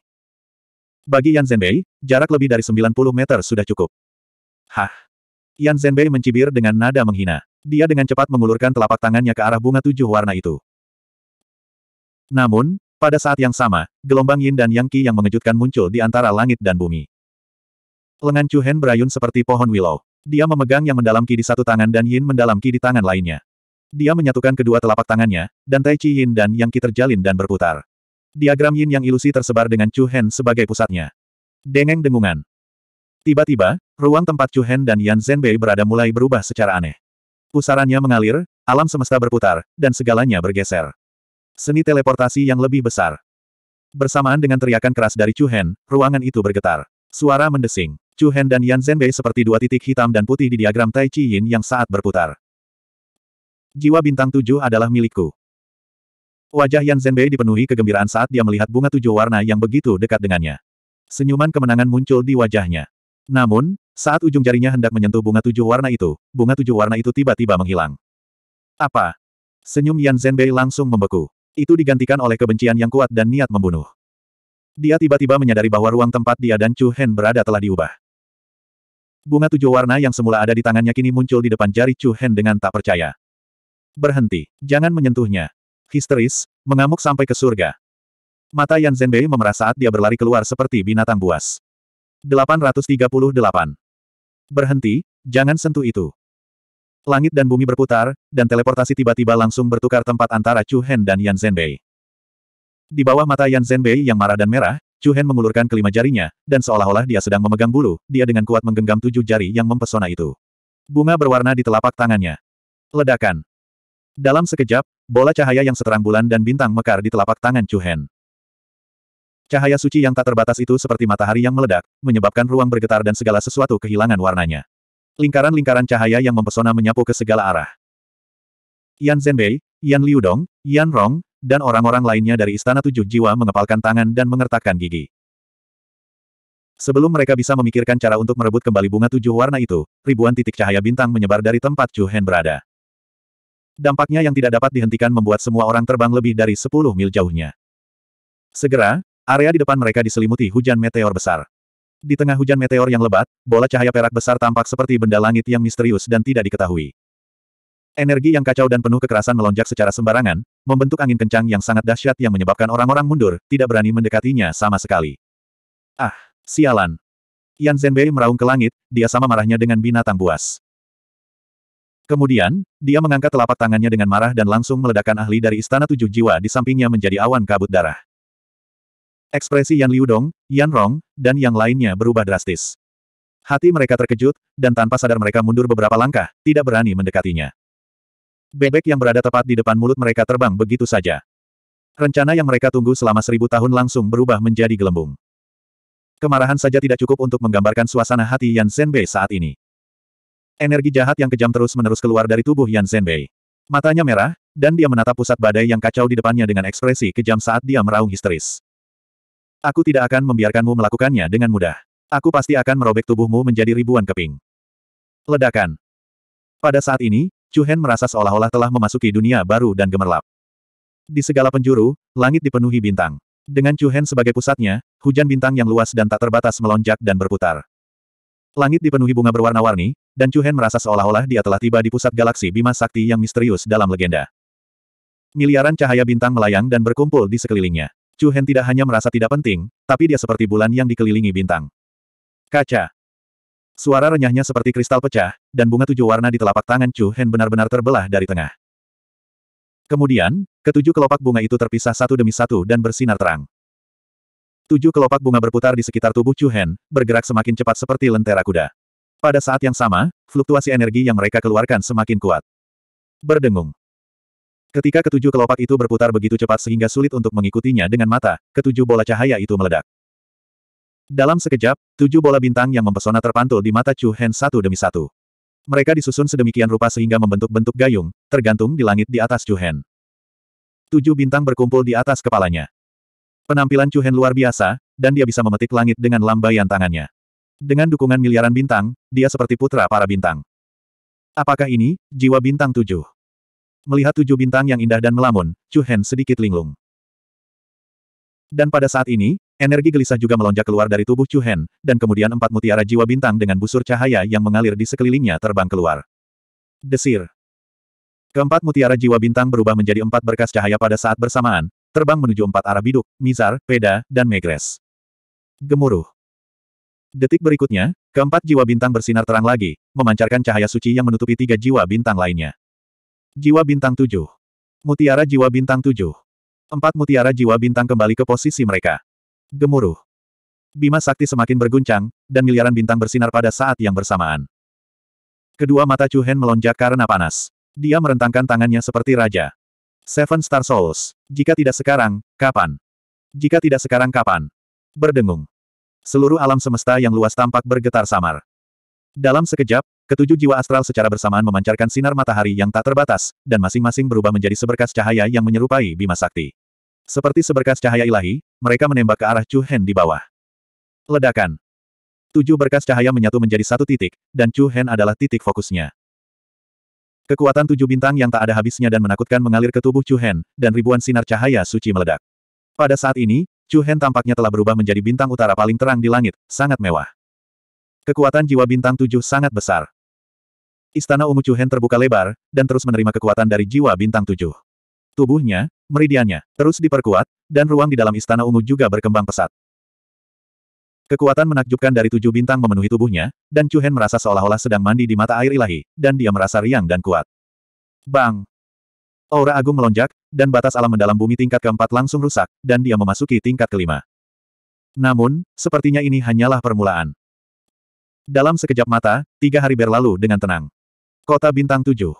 Bagi Yan Zhenbei, jarak lebih dari sembilan puluh meter sudah cukup. Hah, Yan Zhenbei mencibir dengan nada menghina. Dia dengan cepat mengulurkan telapak tangannya ke arah bunga tujuh warna itu. Namun, pada saat yang sama, gelombang yin dan yang Ki yang mengejutkan muncul di antara langit dan bumi. Lengan Chu Hen berayun seperti pohon willow. Dia memegang yang mendalam Ki di satu tangan dan yin mendalam Ki di tangan lainnya. Dia menyatukan kedua telapak tangannya, dan Tai Chi Yin dan Yang Ki terjalin dan berputar. Diagram Yin yang ilusi tersebar dengan Chu Hen sebagai pusatnya. Dengeng dengungan. Tiba-tiba, ruang tempat Chu Hen dan Yan Zhenbei berada mulai berubah secara aneh. Pusarannya mengalir, alam semesta berputar, dan segalanya bergeser. Seni teleportasi yang lebih besar. Bersamaan dengan teriakan keras dari Chu Hen, ruangan itu bergetar. Suara mendesing. Chu Hen dan Yan Zhenbei seperti dua titik hitam dan putih di diagram Tai Chi Yin yang saat berputar. Jiwa bintang tujuh adalah milikku. Wajah Yan Zhenbei dipenuhi kegembiraan saat dia melihat bunga tujuh warna yang begitu dekat dengannya. Senyuman kemenangan muncul di wajahnya. Namun, saat ujung jarinya hendak menyentuh bunga tujuh warna itu, bunga tujuh warna itu tiba-tiba menghilang. Apa? Senyum Yan Zhenbei langsung membeku. Itu digantikan oleh kebencian yang kuat dan niat membunuh. Dia tiba-tiba menyadari bahwa ruang tempat dia dan Chu Hen berada telah diubah. Bunga tujuh warna yang semula ada di tangannya kini muncul di depan jari Chu Hen dengan tak percaya. Berhenti, jangan menyentuhnya. Histeris, mengamuk sampai ke surga. Mata Yan Zhenbei memerah saat dia berlari keluar seperti binatang buas. 838. Berhenti, jangan sentuh itu. Langit dan bumi berputar, dan teleportasi tiba-tiba langsung bertukar tempat antara Chu Hen dan Yan Zhenbei. Di bawah mata Yan Zhenbei yang marah dan merah, Chu Hen mengulurkan kelima jarinya, dan seolah-olah dia sedang memegang bulu, dia dengan kuat menggenggam tujuh jari yang mempesona itu. Bunga berwarna di telapak tangannya. Ledakan. Dalam sekejap, bola cahaya yang seterang bulan dan bintang mekar di telapak tangan Chu Hen. Cahaya suci yang tak terbatas itu seperti matahari yang meledak, menyebabkan ruang bergetar dan segala sesuatu kehilangan warnanya. Lingkaran-lingkaran cahaya yang mempesona menyapu ke segala arah. Yan Zhenbei, Yan Liudong, Yan Rong, dan orang-orang lainnya dari Istana Tujuh Jiwa mengepalkan tangan dan mengertakkan gigi. Sebelum mereka bisa memikirkan cara untuk merebut kembali bunga tujuh warna itu, ribuan titik cahaya bintang menyebar dari tempat Chu Hen berada. Dampaknya yang tidak dapat dihentikan membuat semua orang terbang lebih dari 10 mil jauhnya. Segera, Area di depan mereka diselimuti hujan meteor besar. Di tengah hujan meteor yang lebat, bola cahaya perak besar tampak seperti benda langit yang misterius dan tidak diketahui. Energi yang kacau dan penuh kekerasan melonjak secara sembarangan, membentuk angin kencang yang sangat dahsyat yang menyebabkan orang-orang mundur, tidak berani mendekatinya sama sekali. Ah, sialan. Yan Zenbei meraung ke langit, dia sama marahnya dengan binatang buas. Kemudian, dia mengangkat telapak tangannya dengan marah dan langsung meledakkan ahli dari Istana Tujuh Jiwa di sampingnya menjadi awan kabut darah. Ekspresi Yan Liudong, Yan Rong, dan yang lainnya berubah drastis. Hati mereka terkejut, dan tanpa sadar mereka mundur beberapa langkah, tidak berani mendekatinya. Bebek yang berada tepat di depan mulut mereka terbang begitu saja. Rencana yang mereka tunggu selama seribu tahun langsung berubah menjadi gelembung. Kemarahan saja tidak cukup untuk menggambarkan suasana hati Yan Senbei saat ini. Energi jahat yang kejam terus-menerus keluar dari tubuh Yan Senbei. Matanya merah, dan dia menatap pusat badai yang kacau di depannya dengan ekspresi kejam saat dia meraung histeris. Aku tidak akan membiarkanmu melakukannya dengan mudah. Aku pasti akan merobek tubuhmu menjadi ribuan keping. Ledakan. Pada saat ini, Chu Hen merasa seolah-olah telah memasuki dunia baru dan gemerlap. Di segala penjuru, langit dipenuhi bintang. Dengan Chu Hen sebagai pusatnya, hujan bintang yang luas dan tak terbatas melonjak dan berputar. Langit dipenuhi bunga berwarna-warni, dan Chu Hen merasa seolah-olah dia telah tiba di pusat galaksi Bima Sakti yang misterius dalam legenda. Miliaran cahaya bintang melayang dan berkumpul di sekelilingnya. Chu Hen tidak hanya merasa tidak penting, tapi dia seperti bulan yang dikelilingi bintang. Kaca. Suara renyahnya seperti kristal pecah, dan bunga tujuh warna di telapak tangan Chu Hen benar-benar terbelah dari tengah. Kemudian, ketujuh kelopak bunga itu terpisah satu demi satu dan bersinar terang. Tujuh kelopak bunga berputar di sekitar tubuh Chu Hen, bergerak semakin cepat seperti lentera kuda. Pada saat yang sama, fluktuasi energi yang mereka keluarkan semakin kuat. Berdengung. Ketika ketujuh kelopak itu berputar begitu cepat sehingga sulit untuk mengikutinya dengan mata, ketujuh bola cahaya itu meledak. Dalam sekejap, tujuh bola bintang yang mempesona terpantul di mata Chu Hen satu demi satu. Mereka disusun sedemikian rupa sehingga membentuk bentuk gayung, tergantung di langit di atas Chu Hen. Tujuh bintang berkumpul di atas kepalanya. Penampilan Chu Hen luar biasa, dan dia bisa memetik langit dengan lambaian tangannya. Dengan dukungan miliaran bintang, dia seperti putra para bintang. Apakah ini, jiwa bintang tujuh? Melihat tujuh bintang yang indah dan melamun, Chu Hen sedikit linglung. Dan pada saat ini, energi gelisah juga melonjak keluar dari tubuh Chu Hen, dan kemudian empat mutiara jiwa bintang dengan busur cahaya yang mengalir di sekelilingnya terbang keluar. Desir. Keempat mutiara jiwa bintang berubah menjadi empat berkas cahaya pada saat bersamaan, terbang menuju empat arah biduk, Mizar, Peda, dan Megres. Gemuruh. Detik berikutnya, keempat jiwa bintang bersinar terang lagi, memancarkan cahaya suci yang menutupi tiga jiwa bintang lainnya. Jiwa bintang 7. Mutiara jiwa bintang 7. Empat mutiara jiwa bintang kembali ke posisi mereka. Gemuruh. Bima sakti semakin berguncang, dan miliaran bintang bersinar pada saat yang bersamaan. Kedua mata Chu Hen melonjak karena panas. Dia merentangkan tangannya seperti raja. Seven Star Souls. Jika tidak sekarang, kapan? Jika tidak sekarang kapan? Berdengung. Seluruh alam semesta yang luas tampak bergetar samar. Dalam sekejap, Ketujuh jiwa astral secara bersamaan memancarkan sinar matahari yang tak terbatas, dan masing-masing berubah menjadi seberkas cahaya yang menyerupai Bima Sakti. Seperti seberkas cahaya ilahi, mereka menembak ke arah Chu Hen di bawah. Ledakan. Tujuh berkas cahaya menyatu menjadi satu titik, dan Chu Hen adalah titik fokusnya. Kekuatan tujuh bintang yang tak ada habisnya dan menakutkan mengalir ke tubuh Chu Hen, dan ribuan sinar cahaya suci meledak. Pada saat ini, Chu Hen tampaknya telah berubah menjadi bintang utara paling terang di langit, sangat mewah. Kekuatan jiwa bintang tujuh sangat besar. Istana Ungu Chuhen terbuka lebar, dan terus menerima kekuatan dari jiwa bintang tujuh. Tubuhnya, meridiannya, terus diperkuat, dan ruang di dalam Istana Ungu juga berkembang pesat. Kekuatan menakjubkan dari tujuh bintang memenuhi tubuhnya, dan Chuhen merasa seolah-olah sedang mandi di mata air ilahi, dan dia merasa riang dan kuat. Bang! Aura agung melonjak, dan batas alam mendalam bumi tingkat keempat langsung rusak, dan dia memasuki tingkat kelima. Namun, sepertinya ini hanyalah permulaan. Dalam sekejap mata, tiga hari berlalu dengan tenang. Kota Bintang Tujuh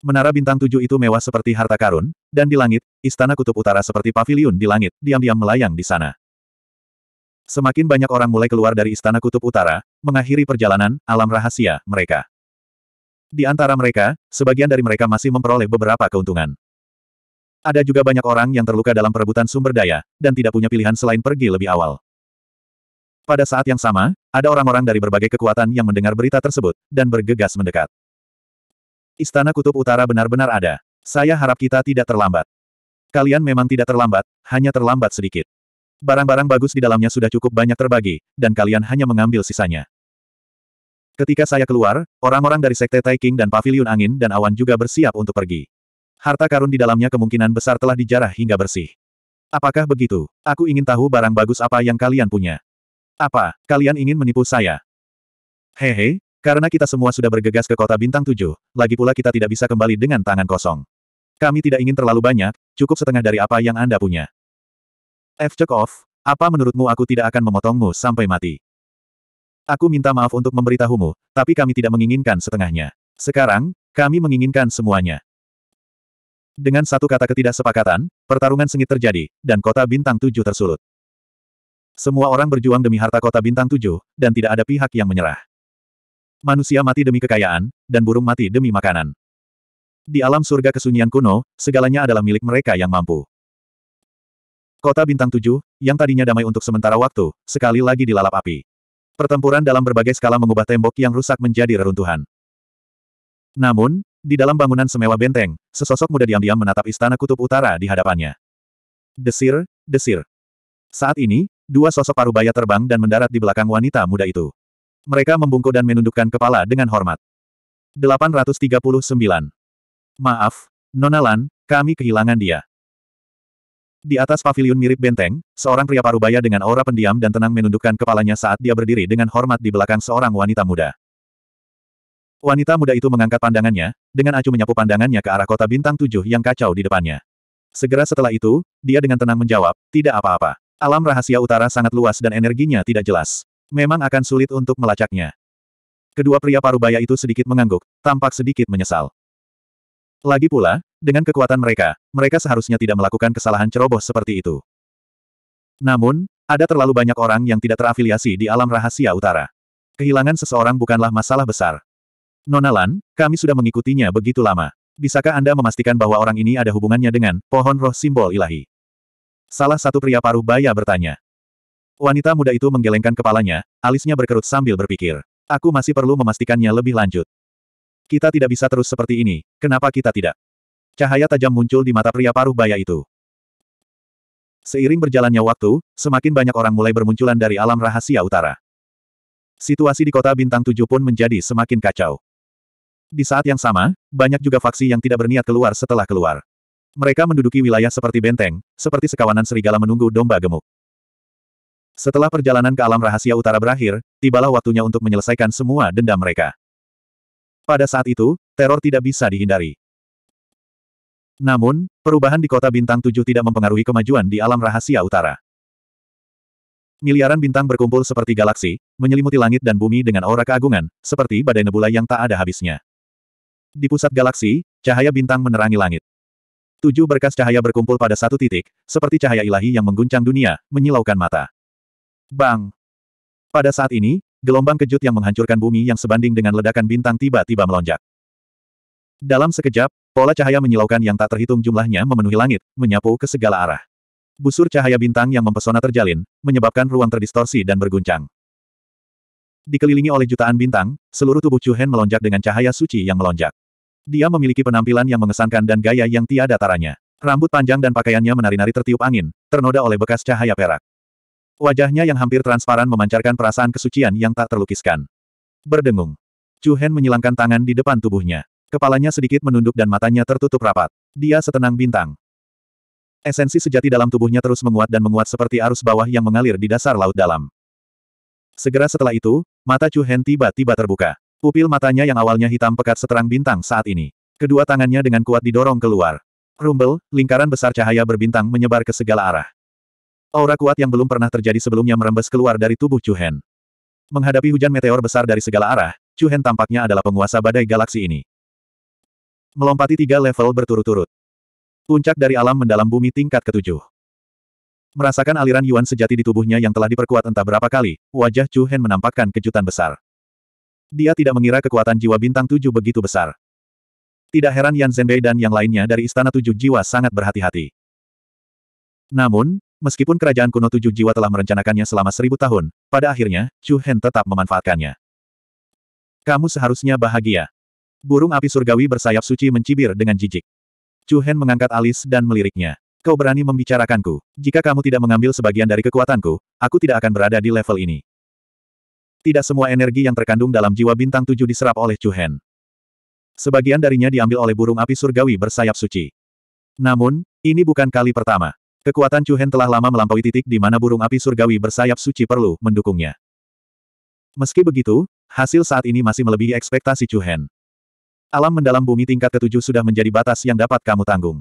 Menara Bintang Tujuh itu mewah seperti harta karun, dan di langit, istana kutub utara seperti paviliun di langit, diam-diam melayang di sana. Semakin banyak orang mulai keluar dari istana kutub utara, mengakhiri perjalanan, alam rahasia, mereka. Di antara mereka, sebagian dari mereka masih memperoleh beberapa keuntungan. Ada juga banyak orang yang terluka dalam perebutan sumber daya, dan tidak punya pilihan selain pergi lebih awal. Pada saat yang sama, ada orang-orang dari berbagai kekuatan yang mendengar berita tersebut, dan bergegas mendekat. Istana Kutub Utara benar-benar ada. Saya harap kita tidak terlambat. Kalian memang tidak terlambat, hanya terlambat sedikit. Barang-barang bagus di dalamnya sudah cukup banyak terbagi, dan kalian hanya mengambil sisanya. Ketika saya keluar, orang-orang dari Sekte Taiking dan Paviliun Angin dan Awan juga bersiap untuk pergi. Harta karun di dalamnya kemungkinan besar telah dijarah hingga bersih. Apakah begitu? Aku ingin tahu barang bagus apa yang kalian punya. Apa, kalian ingin menipu saya? Hehe, karena kita semua sudah bergegas ke kota bintang tujuh, lagi pula kita tidak bisa kembali dengan tangan kosong. Kami tidak ingin terlalu banyak, cukup setengah dari apa yang Anda punya. F check off, apa menurutmu aku tidak akan memotongmu sampai mati? Aku minta maaf untuk memberitahumu, tapi kami tidak menginginkan setengahnya. Sekarang, kami menginginkan semuanya. Dengan satu kata ketidaksepakatan, pertarungan sengit terjadi, dan kota bintang tujuh tersulut. Semua orang berjuang demi harta kota bintang tujuh, dan tidak ada pihak yang menyerah. Manusia mati demi kekayaan, dan burung mati demi makanan. Di alam surga kesunyian kuno, segalanya adalah milik mereka yang mampu. Kota bintang tujuh, yang tadinya damai untuk sementara waktu, sekali lagi dilalap api. Pertempuran dalam berbagai skala mengubah tembok yang rusak menjadi reruntuhan. Namun, di dalam bangunan semewa benteng, sesosok muda diam-diam menatap istana kutub utara di hadapannya. Desir, desir. Saat ini, dua sosok parubaya terbang dan mendarat di belakang wanita muda itu. Mereka membungkuk dan menundukkan kepala dengan hormat. 839. Maaf, Nona Lan, kami kehilangan dia. Di atas paviliun mirip benteng, seorang pria parubaya dengan aura pendiam dan tenang menundukkan kepalanya saat dia berdiri dengan hormat di belakang seorang wanita muda. Wanita muda itu mengangkat pandangannya, dengan acuh menyapu pandangannya ke arah kota bintang tujuh yang kacau di depannya. Segera setelah itu, dia dengan tenang menjawab, tidak apa-apa. Alam rahasia utara sangat luas dan energinya tidak jelas. Memang akan sulit untuk melacaknya. Kedua pria parubaya itu sedikit mengangguk, tampak sedikit menyesal. Lagi pula, dengan kekuatan mereka, mereka seharusnya tidak melakukan kesalahan ceroboh seperti itu. Namun, ada terlalu banyak orang yang tidak terafiliasi di alam rahasia utara. Kehilangan seseorang bukanlah masalah besar. Nonalan, kami sudah mengikutinya begitu lama. Bisakah Anda memastikan bahwa orang ini ada hubungannya dengan pohon roh simbol ilahi? Salah satu pria paruh baya bertanya. Wanita muda itu menggelengkan kepalanya, alisnya berkerut sambil berpikir. Aku masih perlu memastikannya lebih lanjut. Kita tidak bisa terus seperti ini, kenapa kita tidak? Cahaya tajam muncul di mata pria paruh baya itu. Seiring berjalannya waktu, semakin banyak orang mulai bermunculan dari alam rahasia utara. Situasi di kota bintang tujuh pun menjadi semakin kacau. Di saat yang sama, banyak juga faksi yang tidak berniat keluar setelah keluar. Mereka menduduki wilayah seperti benteng, seperti sekawanan serigala menunggu domba gemuk. Setelah perjalanan ke alam rahasia utara berakhir, tibalah waktunya untuk menyelesaikan semua dendam mereka. Pada saat itu, teror tidak bisa dihindari. Namun, perubahan di kota bintang tujuh tidak mempengaruhi kemajuan di alam rahasia utara. Miliaran bintang berkumpul seperti galaksi, menyelimuti langit dan bumi dengan aura keagungan, seperti badai nebula yang tak ada habisnya. Di pusat galaksi, cahaya bintang menerangi langit. Tujuh berkas cahaya berkumpul pada satu titik, seperti cahaya ilahi yang mengguncang dunia, menyilaukan mata. Bang! Pada saat ini, gelombang kejut yang menghancurkan bumi yang sebanding dengan ledakan bintang tiba-tiba melonjak. Dalam sekejap, pola cahaya menyilaukan yang tak terhitung jumlahnya memenuhi langit, menyapu ke segala arah. Busur cahaya bintang yang mempesona terjalin, menyebabkan ruang terdistorsi dan berguncang. Dikelilingi oleh jutaan bintang, seluruh tubuh Chu Hen melonjak dengan cahaya suci yang melonjak. Dia memiliki penampilan yang mengesankan dan gaya yang tiada taranya. Rambut panjang dan pakaiannya menari-nari tertiup angin, ternoda oleh bekas cahaya perak. Wajahnya yang hampir transparan memancarkan perasaan kesucian yang tak terlukiskan. Berdengung. Chu Hen menyilangkan tangan di depan tubuhnya. Kepalanya sedikit menunduk dan matanya tertutup rapat. Dia setenang bintang. Esensi sejati dalam tubuhnya terus menguat dan menguat seperti arus bawah yang mengalir di dasar laut dalam. Segera setelah itu, mata Chu Hen tiba-tiba terbuka. Pupil matanya yang awalnya hitam pekat seterang bintang saat ini. Kedua tangannya dengan kuat didorong keluar. Rumble, lingkaran besar cahaya berbintang menyebar ke segala arah. Aura kuat yang belum pernah terjadi sebelumnya merembes keluar dari tubuh Chuhen. Menghadapi hujan meteor besar dari segala arah, Chuhen tampaknya adalah penguasa badai galaksi ini. Melompati tiga level berturut-turut. Puncak dari alam mendalam bumi tingkat ketujuh. Merasakan aliran Yuan sejati di tubuhnya yang telah diperkuat entah berapa kali, wajah Chu Hen menampakkan kejutan besar. Dia tidak mengira kekuatan jiwa bintang tujuh begitu besar. Tidak heran Yan Zhenbei dan yang lainnya dari Istana Tujuh Jiwa sangat berhati-hati. Namun, meskipun kerajaan kuno Tujuh Jiwa telah merencanakannya selama seribu tahun, pada akhirnya, Chu Hen tetap memanfaatkannya. Kamu seharusnya bahagia. Burung api surgawi bersayap suci mencibir dengan jijik. Chu Hen mengangkat alis dan meliriknya. Kau berani membicarakanku. Jika kamu tidak mengambil sebagian dari kekuatanku, aku tidak akan berada di level ini. Tidak semua energi yang terkandung dalam jiwa bintang tujuh diserap oleh Chu Hen. Sebagian darinya diambil oleh burung api surgawi bersayap suci. Namun, ini bukan kali pertama. Kekuatan Chu Hen telah lama melampaui titik di mana burung api surgawi bersayap suci perlu mendukungnya. Meski begitu, hasil saat ini masih melebihi ekspektasi Chu Hen. Alam mendalam bumi tingkat ketujuh sudah menjadi batas yang dapat kamu tanggung.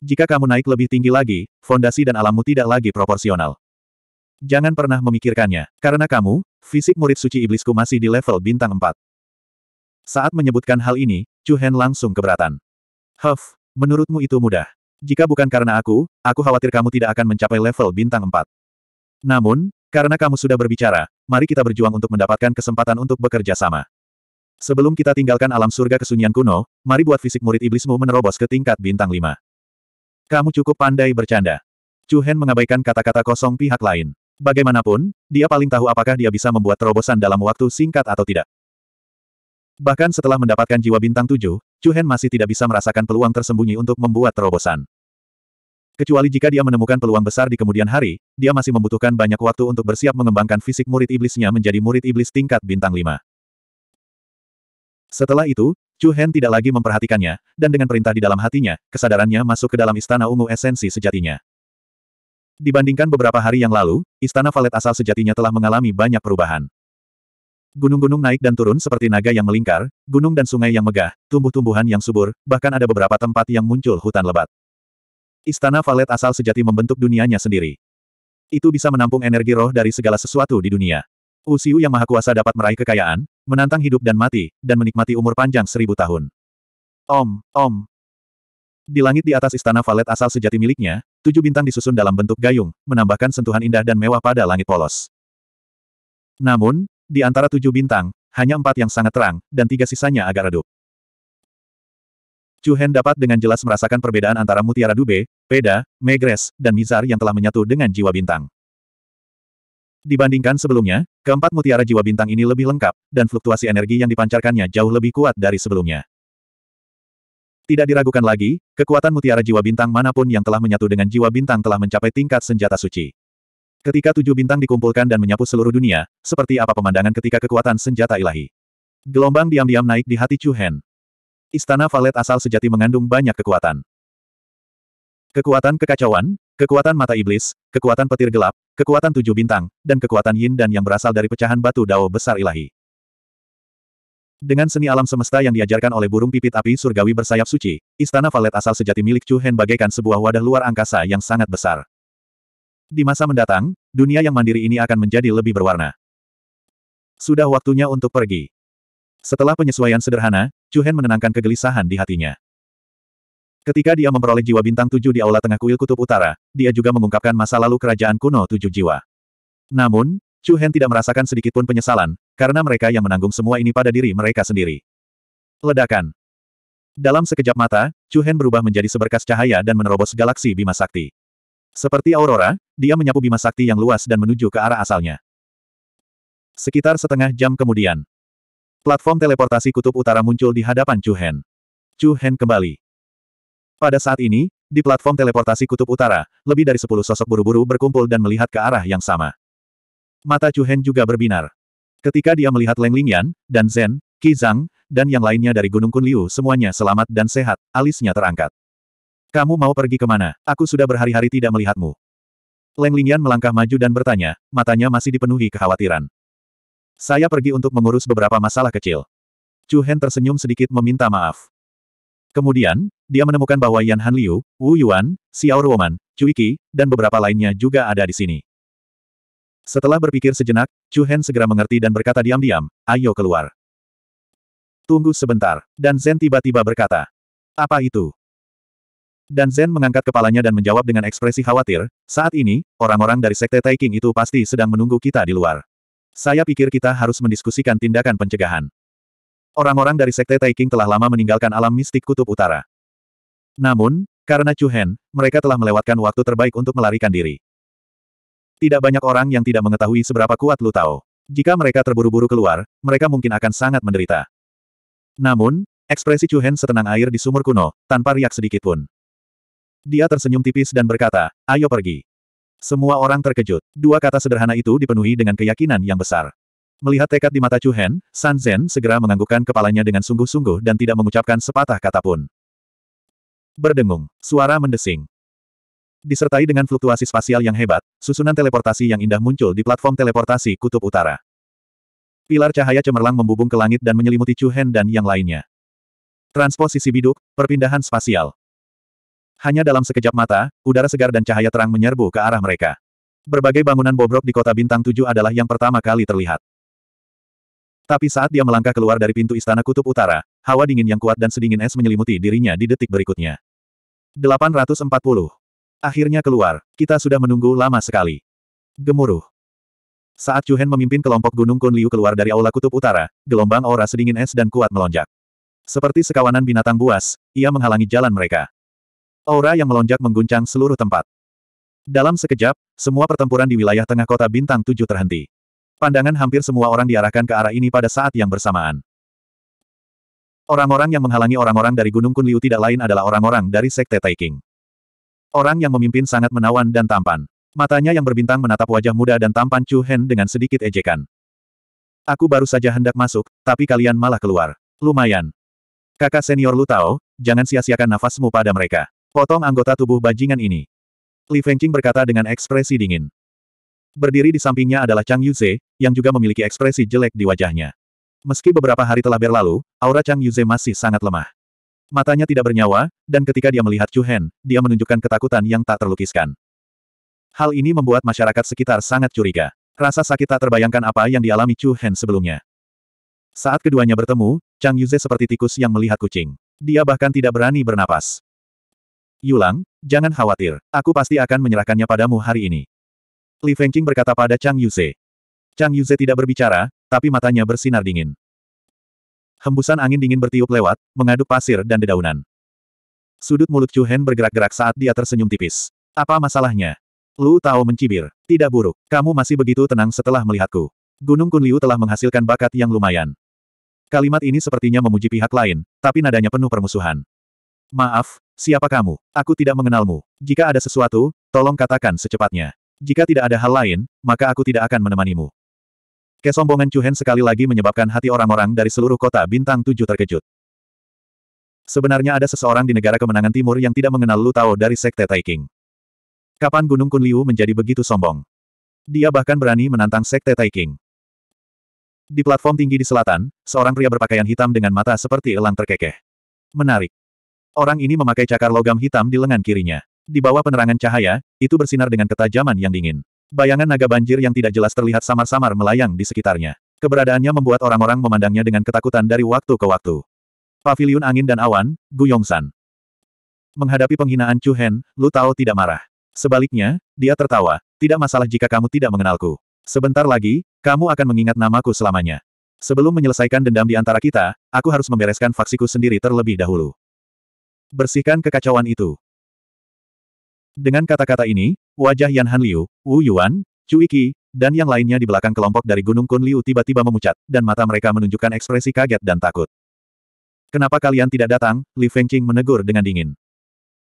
Jika kamu naik lebih tinggi lagi, fondasi dan alammu tidak lagi proporsional. Jangan pernah memikirkannya, karena kamu, fisik murid suci iblisku masih di level bintang 4. Saat menyebutkan hal ini, Chu Hen langsung keberatan. Huff, menurutmu itu mudah. Jika bukan karena aku, aku khawatir kamu tidak akan mencapai level bintang 4. Namun, karena kamu sudah berbicara, mari kita berjuang untuk mendapatkan kesempatan untuk bekerja sama. Sebelum kita tinggalkan alam surga kesunyian kuno, mari buat fisik murid iblismu menerobos ke tingkat bintang 5. Kamu cukup pandai bercanda. Chu Hen mengabaikan kata-kata kosong pihak lain. Bagaimanapun, dia paling tahu apakah dia bisa membuat terobosan dalam waktu singkat atau tidak. Bahkan setelah mendapatkan jiwa bintang tujuh, Chu Hen masih tidak bisa merasakan peluang tersembunyi untuk membuat terobosan. Kecuali jika dia menemukan peluang besar di kemudian hari, dia masih membutuhkan banyak waktu untuk bersiap mengembangkan fisik murid iblisnya menjadi murid iblis tingkat bintang lima. Setelah itu, Chu Hen tidak lagi memperhatikannya, dan dengan perintah di dalam hatinya, kesadarannya masuk ke dalam istana ungu esensi sejatinya. Dibandingkan beberapa hari yang lalu, istana valet asal sejatinya telah mengalami banyak perubahan. Gunung-gunung naik dan turun seperti naga yang melingkar, gunung dan sungai yang megah, tumbuh-tumbuhan yang subur, bahkan ada beberapa tempat yang muncul hutan lebat. Istana valet asal sejati membentuk dunianya sendiri. Itu bisa menampung energi roh dari segala sesuatu di dunia. Usiu yang maha kuasa dapat meraih kekayaan, menantang hidup dan mati, dan menikmati umur panjang seribu tahun. Om, om, di langit di atas istana valet asal sejati miliknya, tujuh bintang disusun dalam bentuk gayung, menambahkan sentuhan indah dan mewah pada langit polos. Namun, di antara tujuh bintang, hanya empat yang sangat terang, dan tiga sisanya agak redup. Chu Hen dapat dengan jelas merasakan perbedaan antara mutiara dube, peda, megres, dan mizar yang telah menyatu dengan jiwa bintang. Dibandingkan sebelumnya, keempat mutiara jiwa bintang ini lebih lengkap, dan fluktuasi energi yang dipancarkannya jauh lebih kuat dari sebelumnya. Tidak diragukan lagi, kekuatan mutiara jiwa bintang manapun yang telah menyatu dengan jiwa bintang telah mencapai tingkat senjata suci. Ketika tujuh bintang dikumpulkan dan menyapu seluruh dunia, seperti apa pemandangan ketika kekuatan senjata ilahi. Gelombang diam-diam naik di hati Chu Hen. Istana Valet asal sejati mengandung banyak kekuatan. Kekuatan kekacauan, kekuatan mata iblis, kekuatan petir gelap, kekuatan tujuh bintang, dan kekuatan yin dan yang berasal dari pecahan batu dao besar ilahi. Dengan seni alam semesta yang diajarkan oleh burung pipit api surgawi bersayap suci, istana valet asal sejati milik Chu Hen bagaikan sebuah wadah luar angkasa yang sangat besar. Di masa mendatang, dunia yang mandiri ini akan menjadi lebih berwarna. Sudah waktunya untuk pergi. Setelah penyesuaian sederhana, Chu Hen menenangkan kegelisahan di hatinya. Ketika dia memperoleh jiwa bintang tujuh di aula tengah kuil kutub utara, dia juga mengungkapkan masa lalu kerajaan kuno tujuh jiwa. Namun, Chu Hen tidak merasakan sedikitpun penyesalan, karena mereka yang menanggung semua ini pada diri mereka sendiri. Ledakan. Dalam sekejap mata, Chu Hen berubah menjadi seberkas cahaya dan menerobos galaksi Bima Sakti. Seperti aurora, dia menyapu Bima Sakti yang luas dan menuju ke arah asalnya. Sekitar setengah jam kemudian, platform teleportasi kutub utara muncul di hadapan Chu Hen. Chu Hen kembali. Pada saat ini, di platform teleportasi kutub utara, lebih dari sepuluh sosok buru-buru berkumpul dan melihat ke arah yang sama. Mata Chu Hen juga berbinar. Ketika dia melihat Leng Lingyan, dan Zen, Qi Zhang, dan yang lainnya dari Gunung Kunliu semuanya selamat dan sehat, alisnya terangkat. Kamu mau pergi kemana? Aku sudah berhari-hari tidak melihatmu. Leng Lingyan melangkah maju dan bertanya, matanya masih dipenuhi kekhawatiran. Saya pergi untuk mengurus beberapa masalah kecil. Chu Hen tersenyum sedikit meminta maaf. Kemudian, dia menemukan bahwa Yan Han Liu, Wu Yuan, Xiao Ruoman, Chu Qi, dan beberapa lainnya juga ada di sini. Setelah berpikir sejenak, Chu Hen segera mengerti dan berkata diam-diam, ayo keluar. Tunggu sebentar, dan Zen tiba-tiba berkata. Apa itu? Dan Zen mengangkat kepalanya dan menjawab dengan ekspresi khawatir, saat ini, orang-orang dari Sekte Taiking itu pasti sedang menunggu kita di luar. Saya pikir kita harus mendiskusikan tindakan pencegahan. Orang-orang dari Sekte Taiking telah lama meninggalkan alam mistik kutub utara. Namun, karena Chu Hen, mereka telah melewatkan waktu terbaik untuk melarikan diri. Tidak banyak orang yang tidak mengetahui seberapa kuat Lu Tao. Jika mereka terburu-buru keluar, mereka mungkin akan sangat menderita. Namun, ekspresi Chu Hen setenang air di sumur kuno, tanpa riak sedikit pun. Dia tersenyum tipis dan berkata, ayo pergi. Semua orang terkejut. Dua kata sederhana itu dipenuhi dengan keyakinan yang besar. Melihat tekad di mata Chu Hen, San Zhen segera menganggukkan kepalanya dengan sungguh-sungguh dan tidak mengucapkan sepatah kata pun. Berdengung, suara mendesing. Disertai dengan fluktuasi spasial yang hebat, susunan teleportasi yang indah muncul di platform teleportasi kutub utara. Pilar cahaya cemerlang membubung ke langit dan menyelimuti Chu Hen dan yang lainnya. Transposisi biduk, perpindahan spasial. Hanya dalam sekejap mata, udara segar dan cahaya terang menyerbu ke arah mereka. Berbagai bangunan bobrok di kota bintang tujuh adalah yang pertama kali terlihat. Tapi saat dia melangkah keluar dari pintu istana kutub utara, hawa dingin yang kuat dan sedingin es menyelimuti dirinya di detik berikutnya. 840. Akhirnya keluar, kita sudah menunggu lama sekali. Gemuruh. Saat Chuhen memimpin kelompok Gunung Kunliu keluar dari Aula Kutub Utara, gelombang aura sedingin es dan kuat melonjak. Seperti sekawanan binatang buas, ia menghalangi jalan mereka. Aura yang melonjak mengguncang seluruh tempat. Dalam sekejap, semua pertempuran di wilayah tengah kota Bintang Tujuh terhenti. Pandangan hampir semua orang diarahkan ke arah ini pada saat yang bersamaan. Orang-orang yang menghalangi orang-orang dari Gunung Kunliu tidak lain adalah orang-orang dari Sekte Taiking. Orang yang memimpin sangat menawan dan tampan. Matanya yang berbintang menatap wajah muda dan tampan Chu Hen dengan sedikit ejekan. Aku baru saja hendak masuk, tapi kalian malah keluar. Lumayan. Kakak senior Lu Tao, jangan sia-siakan nafasmu pada mereka. Potong anggota tubuh bajingan ini. Li Fengqing berkata dengan ekspresi dingin. Berdiri di sampingnya adalah Chang Yuze, yang juga memiliki ekspresi jelek di wajahnya. Meski beberapa hari telah berlalu, aura Chang Yuze masih sangat lemah. Matanya tidak bernyawa, dan ketika dia melihat Chu Hen, dia menunjukkan ketakutan yang tak terlukiskan. Hal ini membuat masyarakat sekitar sangat curiga. Rasa sakit tak terbayangkan apa yang dialami Chu Hen sebelumnya. Saat keduanya bertemu, Chang Yuze seperti tikus yang melihat kucing. Dia bahkan tidak berani bernapas. Yulang, jangan khawatir, aku pasti akan menyerahkannya padamu hari ini. Li Fengqing berkata pada Chang Yuze. Chang Yuze tidak berbicara, tapi matanya bersinar dingin. Hembusan angin dingin bertiup lewat, mengaduk pasir dan dedaunan. Sudut mulut Chu Hen bergerak-gerak saat dia tersenyum tipis. Apa masalahnya? Lu Tao mencibir. Tidak buruk. Kamu masih begitu tenang setelah melihatku. Gunung Kunliu telah menghasilkan bakat yang lumayan. Kalimat ini sepertinya memuji pihak lain, tapi nadanya penuh permusuhan. Maaf, siapa kamu? Aku tidak mengenalmu. Jika ada sesuatu, tolong katakan secepatnya. Jika tidak ada hal lain, maka aku tidak akan menemanimu. Kesombongan Hen sekali lagi menyebabkan hati orang-orang dari seluruh kota bintang tujuh terkejut. Sebenarnya ada seseorang di negara kemenangan timur yang tidak mengenal Lu Tao dari Sekte Taiking. Kapan Gunung Kunliu menjadi begitu sombong? Dia bahkan berani menantang Sekte Taiking. Di platform tinggi di selatan, seorang pria berpakaian hitam dengan mata seperti elang terkekeh. Menarik. Orang ini memakai cakar logam hitam di lengan kirinya. Di bawah penerangan cahaya, itu bersinar dengan ketajaman yang dingin. Bayangan naga banjir yang tidak jelas terlihat samar-samar melayang di sekitarnya. Keberadaannya membuat orang-orang memandangnya dengan ketakutan dari waktu ke waktu. Paviliun Angin dan Awan, Gu Yongsan. Menghadapi penghinaan Chu Hen, Lu Tao tidak marah. Sebaliknya, dia tertawa, tidak masalah jika kamu tidak mengenalku. Sebentar lagi, kamu akan mengingat namaku selamanya. Sebelum menyelesaikan dendam di antara kita, aku harus membereskan faksiku sendiri terlebih dahulu. Bersihkan kekacauan itu. Dengan kata-kata ini, wajah Yan Han Liu, Wu Yuan, Cui Qi, dan yang lainnya di belakang kelompok dari Gunung Kun Liu tiba-tiba memucat, dan mata mereka menunjukkan ekspresi kaget dan takut. Kenapa kalian tidak datang? Li Fengqing menegur dengan dingin.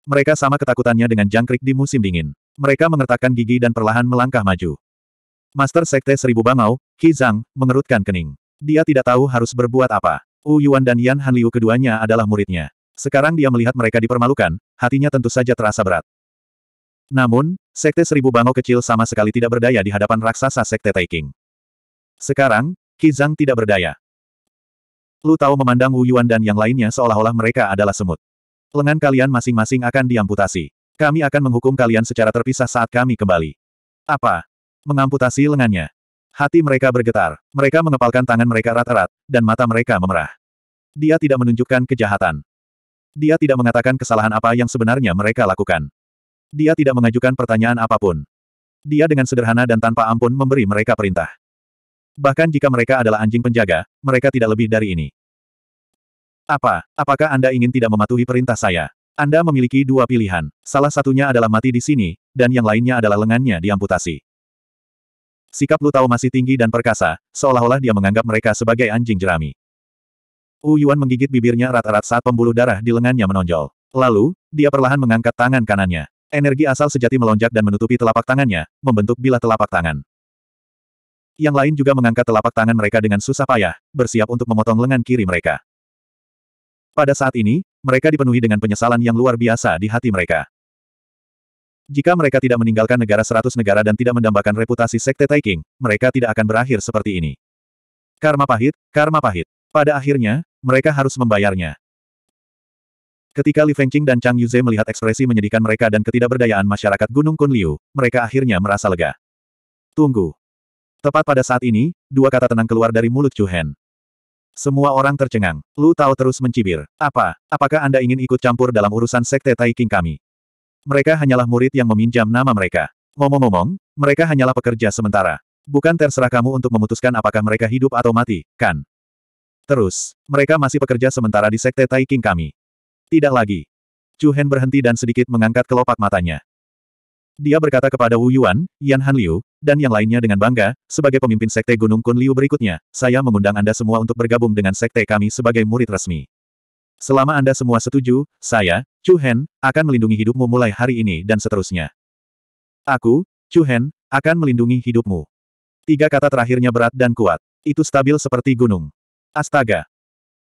Mereka sama ketakutannya dengan jangkrik di musim dingin. Mereka mengertakkan gigi dan perlahan melangkah maju. Master Sekte Seribu Bangau, Qi Zhang, mengerutkan kening. Dia tidak tahu harus berbuat apa. Wu Yuan dan Yan Han Liu keduanya adalah muridnya. Sekarang dia melihat mereka dipermalukan, hatinya tentu saja terasa berat. Namun, Sekte Seribu Bango kecil sama sekali tidak berdaya di hadapan raksasa Sekte Taiking. Sekarang, Kizang tidak berdaya. Lu tahu memandang Wu Yuan dan yang lainnya seolah-olah mereka adalah semut. Lengan kalian masing-masing akan diamputasi. Kami akan menghukum kalian secara terpisah saat kami kembali. Apa? Mengamputasi lengannya. Hati mereka bergetar. Mereka mengepalkan tangan mereka rata rat dan mata mereka memerah. Dia tidak menunjukkan kejahatan. Dia tidak mengatakan kesalahan apa yang sebenarnya mereka lakukan. Dia tidak mengajukan pertanyaan apapun. Dia dengan sederhana dan tanpa ampun memberi mereka perintah. Bahkan jika mereka adalah anjing penjaga, mereka tidak lebih dari ini. Apa, apakah Anda ingin tidak mematuhi perintah saya? Anda memiliki dua pilihan. Salah satunya adalah mati di sini, dan yang lainnya adalah lengannya diamputasi. Sikap lu Tao masih tinggi dan perkasa, seolah-olah dia menganggap mereka sebagai anjing jerami. Wu Yuan menggigit bibirnya erat-erat saat pembuluh darah di lengannya menonjol. Lalu, dia perlahan mengangkat tangan kanannya. Energi asal sejati melonjak dan menutupi telapak tangannya, membentuk bila telapak tangan. Yang lain juga mengangkat telapak tangan mereka dengan susah payah, bersiap untuk memotong lengan kiri mereka. Pada saat ini, mereka dipenuhi dengan penyesalan yang luar biasa di hati mereka. Jika mereka tidak meninggalkan negara seratus negara dan tidak mendambakan reputasi Sekte Taiking, mereka tidak akan berakhir seperti ini. Karma pahit, karma pahit. Pada akhirnya, mereka harus membayarnya. Ketika Li Fengqing dan Chang Yuze melihat ekspresi menyedihkan mereka dan ketidakberdayaan masyarakat Gunung Kunliu, mereka akhirnya merasa lega. Tunggu. Tepat pada saat ini, dua kata tenang keluar dari mulut Chu Hen. Semua orang tercengang. Lu tahu terus mencibir. Apa? Apakah Anda ingin ikut campur dalam urusan sekte Tai kami? Mereka hanyalah murid yang meminjam nama mereka. Ngomong-ngomong, mereka hanyalah pekerja sementara. Bukan terserah kamu untuk memutuskan apakah mereka hidup atau mati, kan? Terus, mereka masih pekerja sementara di sekte Tai kami. Tidak lagi. Chu Hen berhenti dan sedikit mengangkat kelopak matanya. Dia berkata kepada Wu Yuan, Yan Han Liu, dan yang lainnya dengan bangga, sebagai pemimpin Sekte Gunung Kun Liu berikutnya, saya mengundang Anda semua untuk bergabung dengan Sekte kami sebagai murid resmi. Selama Anda semua setuju, saya, Chu Hen, akan melindungi hidupmu mulai hari ini dan seterusnya. Aku, Chu Hen, akan melindungi hidupmu. Tiga kata terakhirnya berat dan kuat. Itu stabil seperti gunung. Astaga!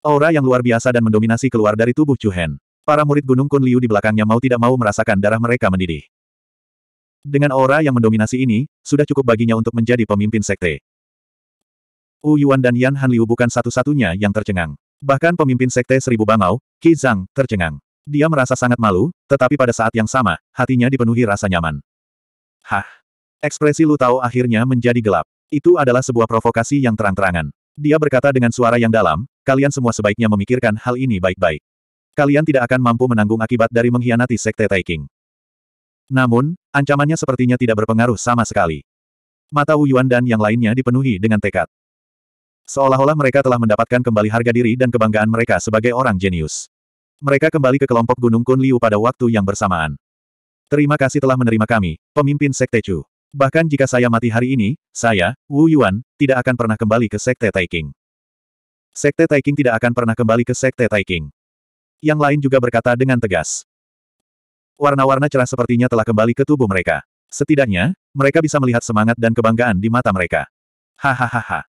Aura yang luar biasa dan mendominasi keluar dari tubuh Chu Hen. Para murid Gunung Kun Liu di belakangnya mau tidak mau merasakan darah mereka mendidih. Dengan aura yang mendominasi ini, sudah cukup baginya untuk menjadi pemimpin sekte. Wu Yuan dan Yan Han Liu bukan satu-satunya yang tercengang. Bahkan pemimpin sekte Seribu Bangau, Qi Zhang, tercengang. Dia merasa sangat malu, tetapi pada saat yang sama, hatinya dipenuhi rasa nyaman. Hah! Ekspresi Lu Tao akhirnya menjadi gelap. Itu adalah sebuah provokasi yang terang-terangan. Dia berkata dengan suara yang dalam, kalian semua sebaiknya memikirkan hal ini baik-baik. Kalian tidak akan mampu menanggung akibat dari mengkhianati Sekte Taiking. Namun, ancamannya sepertinya tidak berpengaruh sama sekali. Mata Wu Yuan dan yang lainnya dipenuhi dengan tekad. Seolah-olah mereka telah mendapatkan kembali harga diri dan kebanggaan mereka sebagai orang jenius. Mereka kembali ke kelompok Gunung Kun Liu pada waktu yang bersamaan. Terima kasih telah menerima kami, pemimpin Sekte Chu. Bahkan jika saya mati hari ini, saya, Wu Yuan, tidak akan pernah kembali ke Sekte Taiking. Sekte Taiking tidak akan pernah kembali ke Sekte Taiking. Yang lain juga berkata dengan tegas. Warna-warna cerah sepertinya telah kembali ke tubuh mereka. Setidaknya, mereka bisa melihat semangat dan kebanggaan di mata mereka. Hahaha.